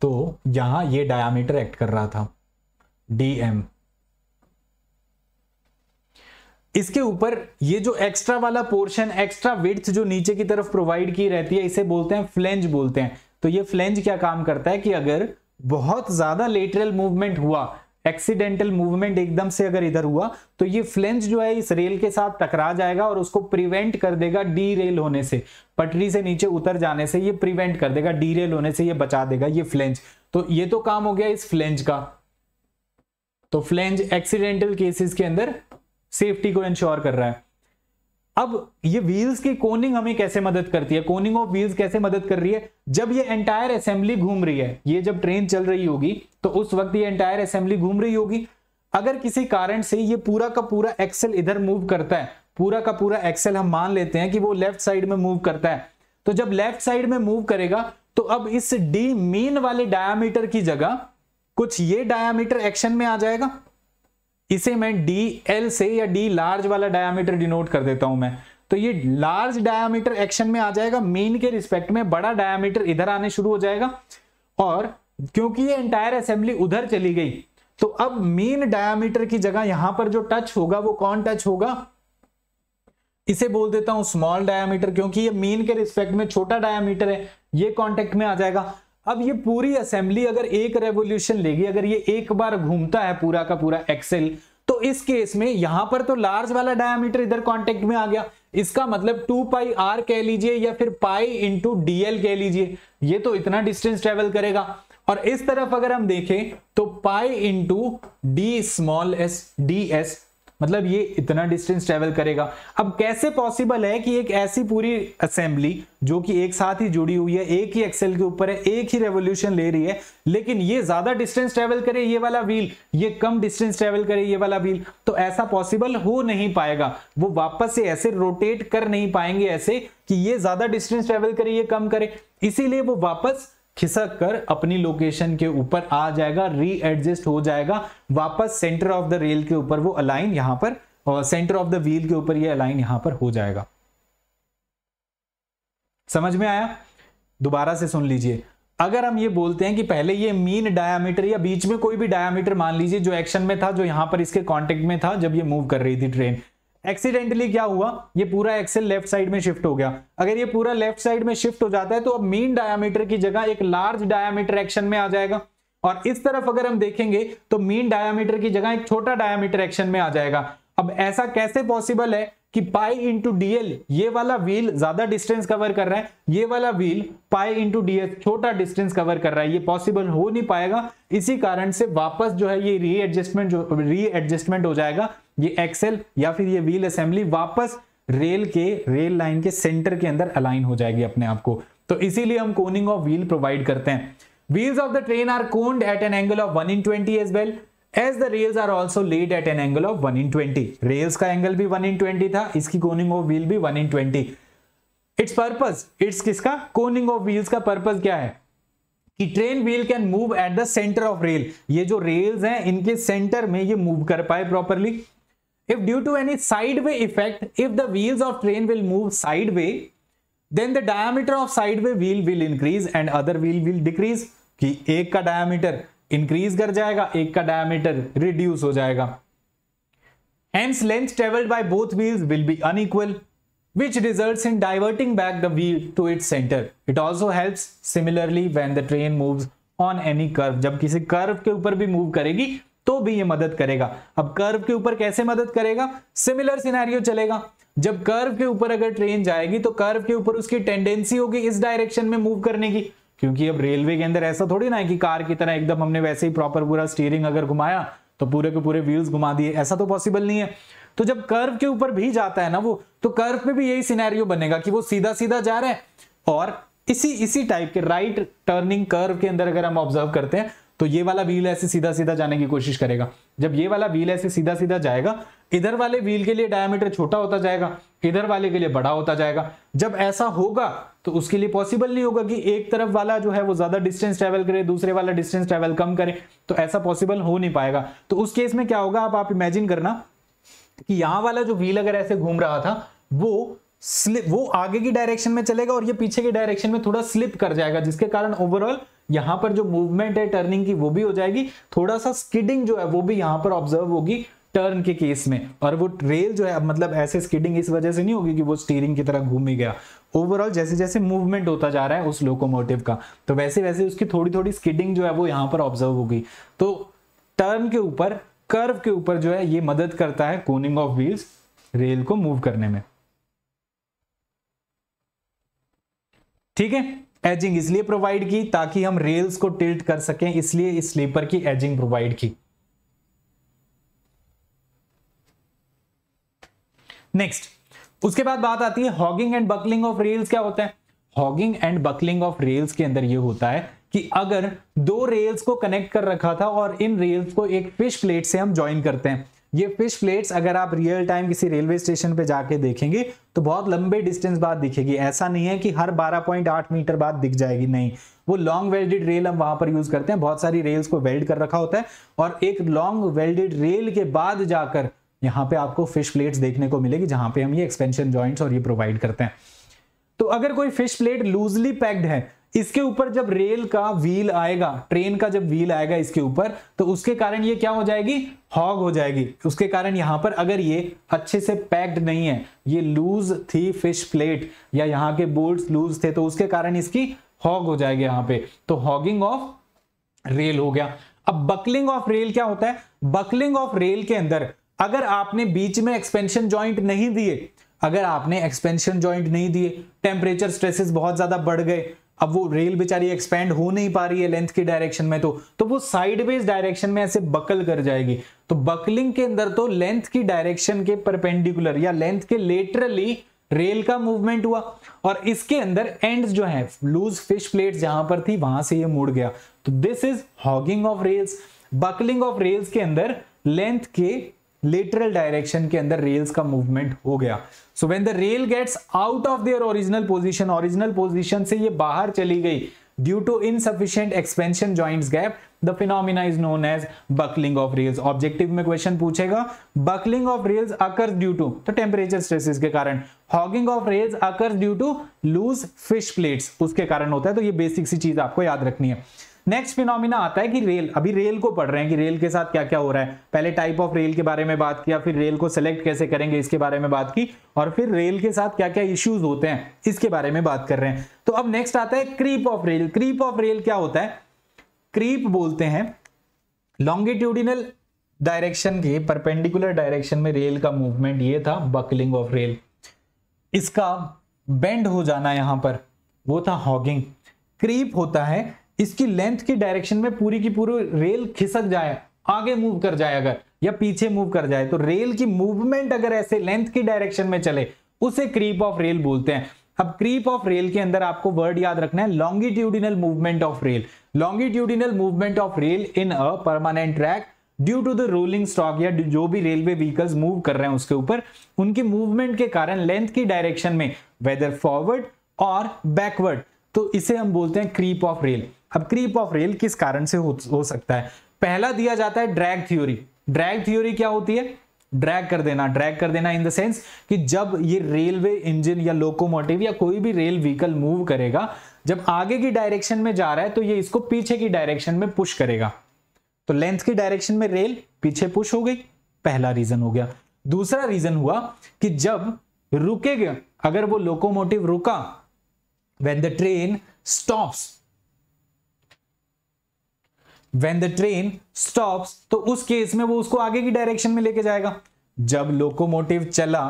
तो यहां ये डायामीटर एक्ट कर रहा था डी एम इसके ऊपर ये जो एक्स्ट्रा वाला पोर्शन एक्स्ट्रा विड्थ जो नीचे की तरफ प्रोवाइड की रहती है इसे बोलते हैं फ्लेंज बोलते हैं तो ये फ्लेंज क्या काम करता है कि अगर बहुत ज्यादा लेटरल मूवमेंट हुआ एक्सीडेंटल मूवमेंट एकदम से अगर इधर हुआ तो ये फ्लेंज जो है इस रेल के साथ टकरा जाएगा और उसको प्रिवेंट कर देगा डी रेल होने से पटरी से नीचे उतर जाने से ये प्रिवेंट कर देगा डी रेल होने से ये बचा देगा ये फ्लेंज तो ये तो काम हो गया इस फ्लेंज का तो फ्लेंज एक्सीडेंटल केसेस के अंदर सेफ्टी को इंश्योर कर रहा है अब ये व्हील्स की कोनिंग हमें कैसे मदद करती है कोनिंग ऑफ व्हील्स कैसे मदद कर रही है जब ये एंटायर असेंबली घूम रही है ये जब ट्रेन चल रही होगी तो उस वक्त ये एंटायर असेंबली घूम रही होगी अगर किसी कारण से ये पूरा का पूरा एक्सेल इधर मूव करता है पूरा का पूरा एक्सेल हम मान लेते हैं कि वो लेफ्ट साइड में मूव करता है तो जब लेफ्ट साइड में मूव करेगा तो अब इस डी मीन वाले डायामीटर की जगह कुछ ये डायामीटर एक्शन में आ जाएगा इसे मैं डी एल से या डी लार्ज वाला डायामीटर डिनोट कर देता हूं मैं तो ये लार्ज डायामीटर एक्शन में आ जाएगा मेन के रिस्पेक्ट में बड़ा डायामीटर इधर आने शुरू हो जाएगा और क्योंकि ये एंटायर असेंबली उधर चली गई तो अब मेन डायामीटर की जगह यहां पर जो टच होगा वो कौन टच होगा इसे बोल देता हूं स्मॉल डायामीटर क्योंकि ये मेन के रिस्पेक्ट में छोटा डायामीटर है ये कांटेक्ट में आ जाएगा अब ये पूरी असेंबली अगर एक रेवोल्यूशन लेगी अगर ये एक बार घूमता है पूरा का पूरा एक्सेल तो इस केस में यहां पर तो लार्ज वाला डायमीटर इधर कांटेक्ट में आ गया इसका मतलब टू पाई आर कह लीजिए या फिर पाई इंटू डीएल कह लीजिए ये तो इतना डिस्टेंस ट्रेवल करेगा और इस तरफ अगर हम देखें तो pi into D small S D S मतलब ये इतना डिस्टेंस ट्रेवल करेगा अब कैसे पॉसिबल है कि एक ऐसी पूरी असेंबली जो कि एक साथ ही जुड़ी हुई है एक ही एक्सेल के ऊपर है एक ही रेवोल्यूशन ले रही है लेकिन ये ज्यादा डिस्टेंस ट्रेवल करे ये वाला व्हील ये कम डिस्टेंस ट्रेवल करे ये वाला व्हील तो ऐसा पॉसिबल हो नहीं पाएगा वो वापस से ऐसे रोटेट कर नहीं पाएंगे ऐसे कि ये ज्यादा डिस्टेंस ट्रेवल करे ये कम करे इसीलिए वो वापस खिसक कर अपनी लोकेशन के ऊपर आ जाएगा री एडजस्ट हो जाएगा वापस सेंटर ऑफ द रेल के ऊपर वो अलाइन यहां पर और सेंटर ऑफ द व्हील के ऊपर ये अलाइन यहां पर हो जाएगा समझ में आया दोबारा से सुन लीजिए अगर हम ये बोलते हैं कि पहले ये मीन डायामीटर या बीच में कोई भी डायामीटर मान लीजिए जो एक्शन में था जो यहां पर इसके कांटेक्ट में था जब ये मूव कर रही थी ट्रेन एक्सीडेंटली क्या हुआ ये पूरा एक्सेल लेफ्ट साइड में शिफ्ट हो गया अगर ये पूरा लेफ्ट साइड में शिफ्ट हो जाता है तो अब मीन डायामीटर की जगह एक लार्ज डायामीटर एक्शन में आ जाएगा और इस तरफ अगर हम देखेंगे तो मीन डायामीटर की जगह एक छोटा डायामीटर एक्शन में आ जाएगा अब ऐसा कैसे पॉसिबल है कि पाई इंटू डीएल ये वाला व्हील ज्यादा डिस्टेंस कवर कर रहा है ये वाला व्हील पाई इंटू डीएल छोटा डिस्टेंस कवर कर रहा है ये पॉसिबल हो नहीं पाएगा इसी कारण से वापस जो है ये रीएडजस्टमेंट जो रीएडजस्टमेंट हो जाएगा ये एक्सेल या फिर ये व्हील असेंबली वापस रेल के रेल लाइन के सेंटर के अंदर अलाइन हो जाएगी अपने आप को तो इसीलिए हम कोनिंग ऑफ व्हील प्रोवाइड करते हैं wheels of the train are coned at an angle of one in twenty as well as the rails are also laid at an angle of one in twenty rails का एंगल भी वन इन ट्वेंटी था इसकी कोनिंग ऑफ व्हील भी वन इन ट्वेंटी इट्स पर्पज इट्स किसका कोनिंग ऑफ व्हील्स का पर्पज क्या है कि train wheel can move at the centre of rail ये जो रेल्स हैं इनके सेंटर में ये मूव कर पाए properly If due to any sideway effect, if the wheels of train will move sideway, then the diameter of sideway wheel will increase and other wheel will decrease. कि एक का diameter increase कर जाएगा, एक का diameter reduce हो जाएगा. Hence, length traveled by both wheels will be unequal, which results in diverting back the wheel to its center. It also helps similarly when the train moves on any curve. जब किसी curve के ऊपर भी move करेगी, तो भी ये मदद करेगा अब कर्व के ऊपर कैसे मदद करेगा सिमिलर सिनेरियो चलेगा जब कर्व के ऊपर अगर ट्रेन जाएगी तो कर्व के ऊपर उसकी टेंडेंसी होगी इस डायरेक्शन में मूव करने की क्योंकि अब रेलवे के अंदर ऐसा थोड़ी ना है कि कार की तरह एकदम हमने वैसे ही प्रॉपर पूरा स्टीयरिंग अगर घुमाया तो पूरे के पूरे व्हील्स घुमा दिए ऐसा तो पॉसिबल नहीं है तो जब कर्व के ऊपर भी जाता है ना वो तो कर्व पे भी यही सिनेरियो बनेगा कि वो सीधा सीधा जा रहा है और इसी इसी टाइप के राइट टर्निंग कर्व के अंदर अगर हम ऑब्जर्व करते हैं तो ये वाला व्हील ऐसे सीधा सीधा जाने की कोशिश करेगा जब ये वाला व्हील ऐसे सीधा सीधा जाएगा इधर वाले व्हील के लिए डायमीटर छोटा होता जाएगा इधर वाले के लिए बड़ा होता जाएगा जब ऐसा होगा तो उसके लिए पॉसिबल नहीं होगा कि एक तरफ वाला जो है वो ज्यादा डिस्टेंस ट्रेवल करे दूसरे वाला डिस्टेंस ट्रेवल कम करे तो ऐसा पॉसिबल हो नहीं पाएगा तो उस केस में क्या होगा आप इमेजिन करना कि यहाँ वाला जो व्हील अगर ऐसे घूम रहा था वो स्लिप वो आगे की डायरेक्शन में चलेगा और ये पीछे की डायरेक्शन में थोड़ा स्लिप कर जाएगा जिसके कारण ओवरऑल यहां पर जो मूवमेंट है टर्निंग की वो भी हो जाएगी थोड़ा सा स्किडिंग जो है वो भी यहां पर ऑब्जर्व होगी टर्न के केस में और वो रेल जो है मतलब ऐसे स्किडिंग इस वजह से नहीं होगी कि वो स्टीयरिंग की तरह घूम ही गया ओवरऑल जैसे जैसे मूवमेंट होता जा रहा है उस लोकोमोटिव का तो वैसे वैसे उसकी थोड़ी थोड़ी स्किडिंग जो है वो यहाँ पर ऑब्जर्व होगी तो टर्न के ऊपर कर्व के ऊपर जो है ये मदद करता है कोनिंग ऑफ व्हील्स रेल को मूव करने में ठीक है एजिंग इसलिए प्रोवाइड की ताकि हम रेल्स को टिल्ट कर सकें इसलिए इस स्लीपर की एजिंग प्रोवाइड की नेक्स्ट उसके बाद बात आती है hogging and buckling of rails क्या होता है hogging and buckling of rails के अंदर ये होता है कि अगर दो रेल्स को कनेक्ट कर रखा था और इन रेल्स को एक फिश प्लेट से हम ज्वाइन करते हैं ये फिश प्लेट्स अगर आप रियल टाइम किसी रेलवे स्टेशन पे जाके देखेंगे तो बहुत लंबे डिस्टेंस बाद दिखेगी ऐसा नहीं है कि हर 12.8 मीटर बाद दिख जाएगी नहीं वो लॉन्ग वेल्डेड रेल हम वहां पर यूज करते हैं बहुत सारी रेल्स को वेल्ड कर रखा होता है और एक लॉन्ग वेल्डेड रेल के बाद जाकर यहाँ पे आपको फिश प्लेट्स देखने को मिलेगी जहां पे हम ये एक्सपेंशन ज्वाइंट्स और ये प्रोवाइड करते हैं तो अगर कोई फिश प्लेट लूजली पैक्ड है इसके ऊपर जब रेल का व्हील आएगा ट्रेन का जब व्हील आएगा इसके ऊपर तो उसके कारण ये क्या हो जाएगी हॉग हो जाएगी उसके कारण यहां पर अगर ये अच्छे से पैक्ड नहीं है ये लूज थी फिश प्लेट या यहाँ के बोल्ट लूज थे तो उसके कारण इसकी हॉग हो जाएगी यहाँ पे तो हॉगिंग ऑफ रेल हो गया अब बकलिंग ऑफ रेल क्या होता है बकलिंग ऑफ रेल के अंदर अगर आपने बीच में एक्सपेंशन ज्वाइंट नहीं दिए अगर आपने एक्सपेंशन ज्वाइंट नहीं दिए टेम्परेचर स्ट्रेसेस बहुत ज्यादा बढ़ गए अब वो रेल बेचारी एक्सपेंड हो नहीं पा रही है लेंथ की डायरेक्शन में तो तो वो साइडवेज डायरेक्शन में ऐसे बकल कर जाएगी तो बकलिंग के अंदर तो लेंथ की डायरेक्शन के परपेंडिकुलर या लेंथ के लेटरली रेल का मूवमेंट हुआ और इसके अंदर एंड्स जो है लूज फिश प्लेट जहां पर थी वहां से ये मुड़ गया तो this is hogging of rails buckling of rails के अंदर लेंथ के लेटरल डायरेक्शन के अंदर रेल्स का मूवमेंट हो गया so when the rail gets out of their original position original position से ये बाहर चली गई due to insufficient expansion joint gap the phenomena is known as buckling of rails objective में क्वेश्चन पूछेगा buckling of rails occurs due to तो टेम्परेचर स्ट्रेसेस के कारण hogging of rails occurs due to loose fish plates उसके कारण होता है तो ये बेसिक सी चीज आपको याद रखनी है नेक्स्ट फिनोमिना आता है कि रेल अभी रेल को पढ़ रहे हैं कि रेल के साथ क्या क्या हो रहा है पहले टाइप ऑफ रेल के बारे में बात किया फिर रेल को सिलेक्ट कैसे करेंगे इसके बारे में बात की और फिर रेल के साथ क्या क्या इश्यूज होते हैं इसके बारे में बात कर रहे हैं तो अब नेक्स्ट आता है creep of rail creep of rail क्या होता है क्रीप बोलते हैं लॉन्गिट्यूडिनल डायरेक्शन के परपेंडिकुलर डायरेक्शन में रेल का मूवमेंट ये था बकलिंग ऑफ रेल इसका बेंड हो जाना यहां पर वो था हॉगिंग क्रीप होता है इसकी लेंथ की डायरेक्शन में पूरी की पूरी रेल खिसक जाए आगे मूव कर जाए अगर या पीछे मूव कर जाए तो रेल की मूवमेंट अगर ऐसे लेंथ की डायरेक्शन में चले उसे क्रीप ऑफ रेल बोलते हैं अब क्रीप ऑफ रेल के अंदर आपको वर्ड याद रखना है longitudinal movement of rail longitudinal movement of rail in a permanent track due to the rolling stock या जो भी रेलवे व्हीकल्स मूव कर रहे हैं उसके ऊपर उनकी मूवमेंट के कारण लेंथ की डायरेक्शन में वेदर फॉरवर्ड और बैकवर्ड तो इसे हम बोलते हैं क्रीप ऑफ रेल अब क्रीप ऑफ रेल किस कारण से हो, हो सकता है पहला दिया जाता है ड्रैग थ्योरी ड्रैग थ्योरी क्या होती है ड्रैग कर देना ड्रैग कर देना इन द सेंस कि जब ये रेलवे इंजन या लोकोमोटिव या कोई भी रेल व्हीकल मूव करेगा जब आगे की डायरेक्शन में जा रहा है तो ये इसको पीछे की डायरेक्शन में पुश करेगा तो लेंथ की डायरेक्शन में रेल पीछे पुश हो गई पहला रीजन हो गया दूसरा रीजन हुआ कि जब रुकेगा अगर वो लोकोमोटिव रुका when the train stops when the train stop तो उस केस में वो उसको आगे की डायरेक्शन में लेके जाएगा जब लोकोमोटिव चला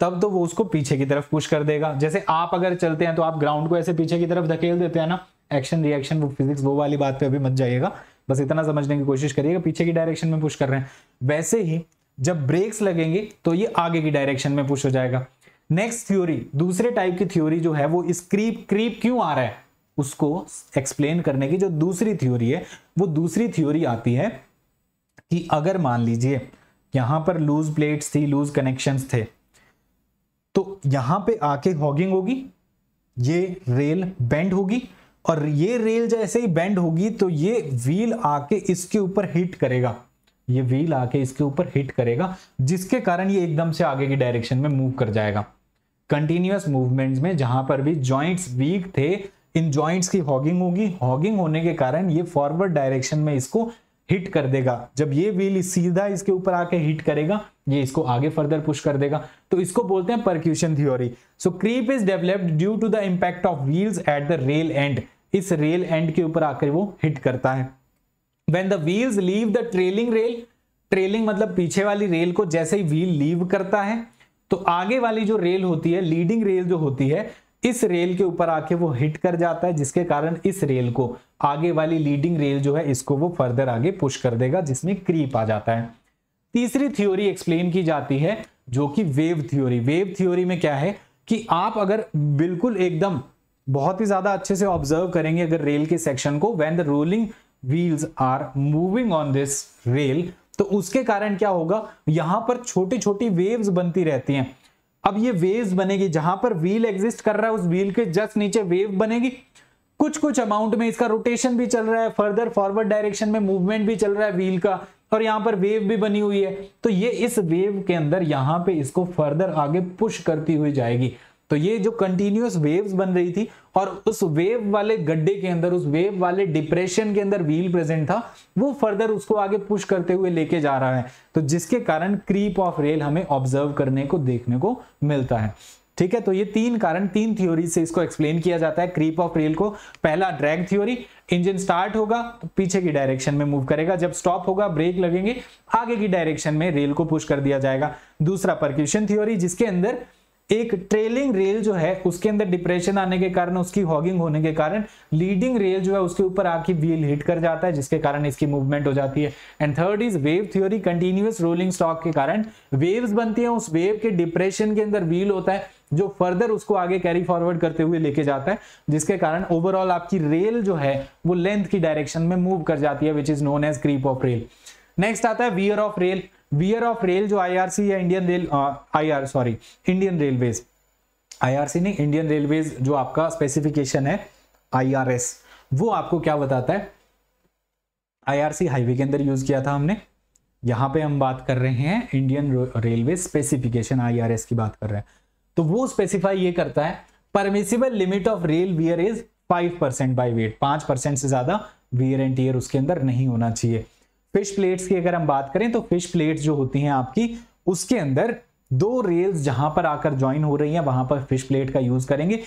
तब तो वो उसको पीछे की तरफ पुश कर देगा जैसे आप अगर चलते हैं तो आप ग्राउंड को ऐसे पीछे की तरफ धकेल देते हैं ना एक्शन रिएक्शन वो फिजिक्स वो वाली बात पे अभी मत जाइएगा बस इतना समझने की कोशिश करिएगा पीछे की डायरेक्शन में पुश कर रहे हैं वैसे ही जब ब्रेक्स लगेंगे तो ये आगे की डायरेक्शन में पुश हो जाएगा नेक्स्ट थ्योरी दूसरे टाइप की थ्योरी जो है वो स्क्रीप क्रीप क्यों आ रहा है उसको एक्सप्लेन करने की जो दूसरी थ्योरी है वो दूसरी थ्योरी आती है कि अगर मान लीजिए यहां पर लूज प्लेट्स थी लूज कनेक्शंस थे तो यहां पे आके हॉगिंग होगी ये रेल बेंड होगी और ये रेल जैसे ही बेंड होगी तो ये व्हील आके इसके ऊपर हिट करेगा ये व्हील आके इसके ऊपर हिट करेगा जिसके कारण ये एकदम से आगे की डायरेक्शन में मूव कर जाएगा कंटिन्यूस मूवमेंट्स में जहां पर भी जॉइंट्स वीक थे इन ज्वाइंट्स की हॉगिंग होगी हॉगिंग होने के कारण ये फॉरवर्ड डायरेक्शन में इसको हिट कर देगा जब ये व्हील सीधा इसके ऊपर आके हिट करेगा ये इसको आगे फर्दर पुश कर देगा तो इसको बोलते हैं percussion theory so creep is developed due to the impact of wheels at the rail end इस रेल एंड के ऊपर आकर वो हिट करता है when the wheels leave the trailing rail trailing मतलब पीछे वाली रेल को जैसे ही व्हील लीव करता है तो आगे वाली जो रेल होती है लीडिंग रेल जो होती है इस रेल के ऊपर आके वो हिट कर जाता है जिसके कारण इस रेल को आगे वाली लीडिंग रेल जो है इसको वो फर्दर आगे पुश कर देगा जिसमें क्रीप आ जाता है तीसरी थ्योरी एक्सप्लेन की जाती है जो कि वेव थ्योरी वेव थ्योरी में क्या है कि आप अगर बिल्कुल एकदम बहुत ही ज्यादा अच्छे से ऑब्जर्व करेंगे अगर रेल के सेक्शन को when the rolling wheels are moving on this rail तो उसके कारण क्या होगा यहां पर छोटी छोटी वेव्स बनती रहती हैं अब ये वेव्स बनेगी जहां पर व्हील एग्जिस्ट कर रहा है उस व्हील के जस्ट नीचे वेव बनेगी कुछ कुछ अमाउंट में इसका रोटेशन भी चल रहा है फर्दर फॉरवर्ड डायरेक्शन में मूवमेंट भी चल रहा है व्हील का और यहाँ पर वेव भी बनी हुई है तो ये इस वेव के अंदर यहाँ पे इसको फर्दर आगे पुश करती हुई जाएगी तो ये जो कंटिन्यूस वेव्स बन रही थी और उस वेव वाले गड्ढे के अंदर उस वेव वाले डिप्रेशन के अंदर व्हील प्रेजेंट था वो फर्दर उसको आगे पुश करते हुए लेके जा रहा है तो जिसके कारण क्रीप ऑफ रेल हमें ऑब्जर्व करने को देखने को मिलता है ठीक है तो ये तीन कारण तीन थ्योरी से इसको एक्सप्लेन किया जाता है क्रीप ऑफ रेल को पहला ड्रैग थ्योरी इंजन स्टार्ट होगा तो पीछे की डायरेक्शन में मूव करेगा जब स्टॉप होगा ब्रेक लगेंगे आगे की डायरेक्शन में रेल को पुश कर दिया जाएगा दूसरा परक्यूशन थ्योरी जिसके अंदर एक ट्रेलिंग रेल जो है उसके अंदर डिप्रेशन आने के कारण उसकी हॉगिंग होने के कारण लीडिंग रेल जो है उसके ऊपर आके व्हील हिट कर जाता है जिसके कारण इसकी मूवमेंट हो जाती है and third is wave theory continuous rolling stock के कारण वेव्स बनती हैं उस वेव के डिप्रेशन के अंदर व्हील होता है जो फर्दर उसको आगे कैरी फॉरवर्ड करते हुए लेके जाता है जिसके कारण ओवरऑल आपकी रेल जो है वो लेंथ की डायरेक्शन में मूव कर जाती है which is known as creep of rail next आता है wear of rail wear of rail जो आईआरसी या Indian rail IR sorry Indian railways IRC नहीं इंडियन रेलवेज जो आपका स्पेसिफिकेशन है आईआरएस वो आपको क्या बताता है आईआरसी हाईवे के अंदर यूज किया था हमने यहां पे हम बात कर रहे हैं इंडियन रेलवे स्पेसिफिकेशन आईआरएस की बात कर रहे हैं तो वो स्पेसिफाई ये करता है permissible limit of rail wear is five percent by weight पांच परसेंट से ज्यादा वियर एंड टीयर उसके अंदर नहीं होना चाहिए फिश प्लेट्स की अगर हम बात करें तो फिश प्लेट्स जो होती हैं आपकी उसके अंदर दो रेल्स जहां पर आकर ज्वाइन हो रही हैं वहां पर फिश प्लेट का यूज करेंगे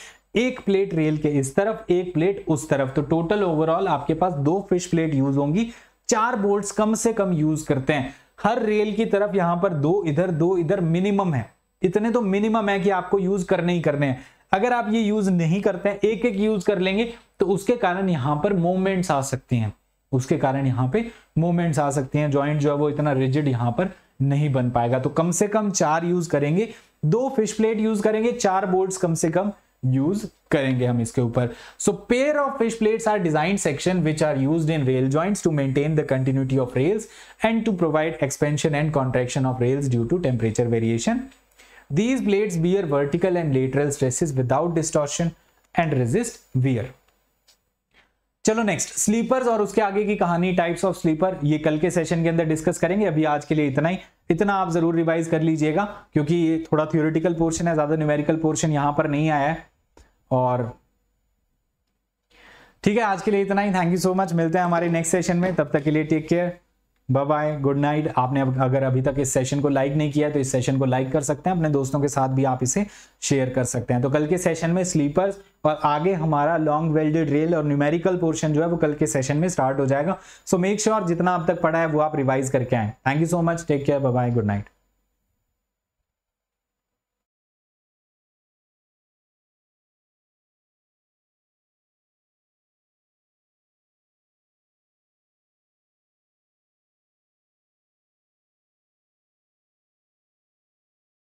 एक प्लेट रेल के इस तरफ एक प्लेट उस तरफ तो टोटल ओवरऑल आपके पास दो फिश प्लेट यूज होंगी चार बोल्ट कम से कम यूज करते हैं हर रेल की तरफ यहां पर दो इधर दो इधर मिनिमम है इतने तो मिनिमम है कि आपको यूज करने ही करने हैं अगर आप ये यूज नहीं करते हैं एक एक यूज कर लेंगे तो उसके कारण यहां पर मूवमेंट्स आ सकती हैं उसके कारण यहाँ पे मूवमेंट्स आ सकती हैं ज्वाइंट जो है वो इतना रिजिड यहाँ पर नहीं बन पाएगा तो कम से कम चार यूज करेंगे दो फिश प्लेट यूज करेंगे चार बोर्ड्स कम से कम यूज करेंगे हम इसके ऊपर so pair of fish plates are design section which are use in rail joints to maintain the continuity of rails and to provide expansion and contraction of rails due to temperature variation these blades bear vertical and lateral stresses without distortion and resist wear चलो नेक्स्ट स्लीपर्स और उसके आगे की कहानी टाइप्स ऑफ स्लीपर ये कल के सेशन के अंदर डिस्कस करेंगे अभी आज के लिए इतना ही इतना आप जरूर रिवाइज कर लीजिएगा क्योंकि ये थोड़ा थियोरिटिकल पोर्शन है ज्यादा न्यूमेरिकल पोर्शन यहां पर नहीं आया है और ठीक है आज के लिए इतना ही थैंक यू सो मच मिलते हैं हमारे नेक्स्ट सेशन में तब तक के लिए take care bye good night आपने अगर अभी तक इस सेशन को लाइक नहीं किया तो इस सेशन को लाइक कर सकते हैं अपने दोस्तों के साथ भी आप इसे शेयर कर सकते हैं तो कल के सेशन में स्लीपर्स और आगे हमारा लॉन्ग वेल्डेड रेल और न्यूमेरिकल पोर्शन जो है वो कल के सेशन में स्टार्ट हो जाएगा सो मेक श्योर जितना अब तक पढ़ा है वो आप रिवाइज करके आए thank you so much take care bye good night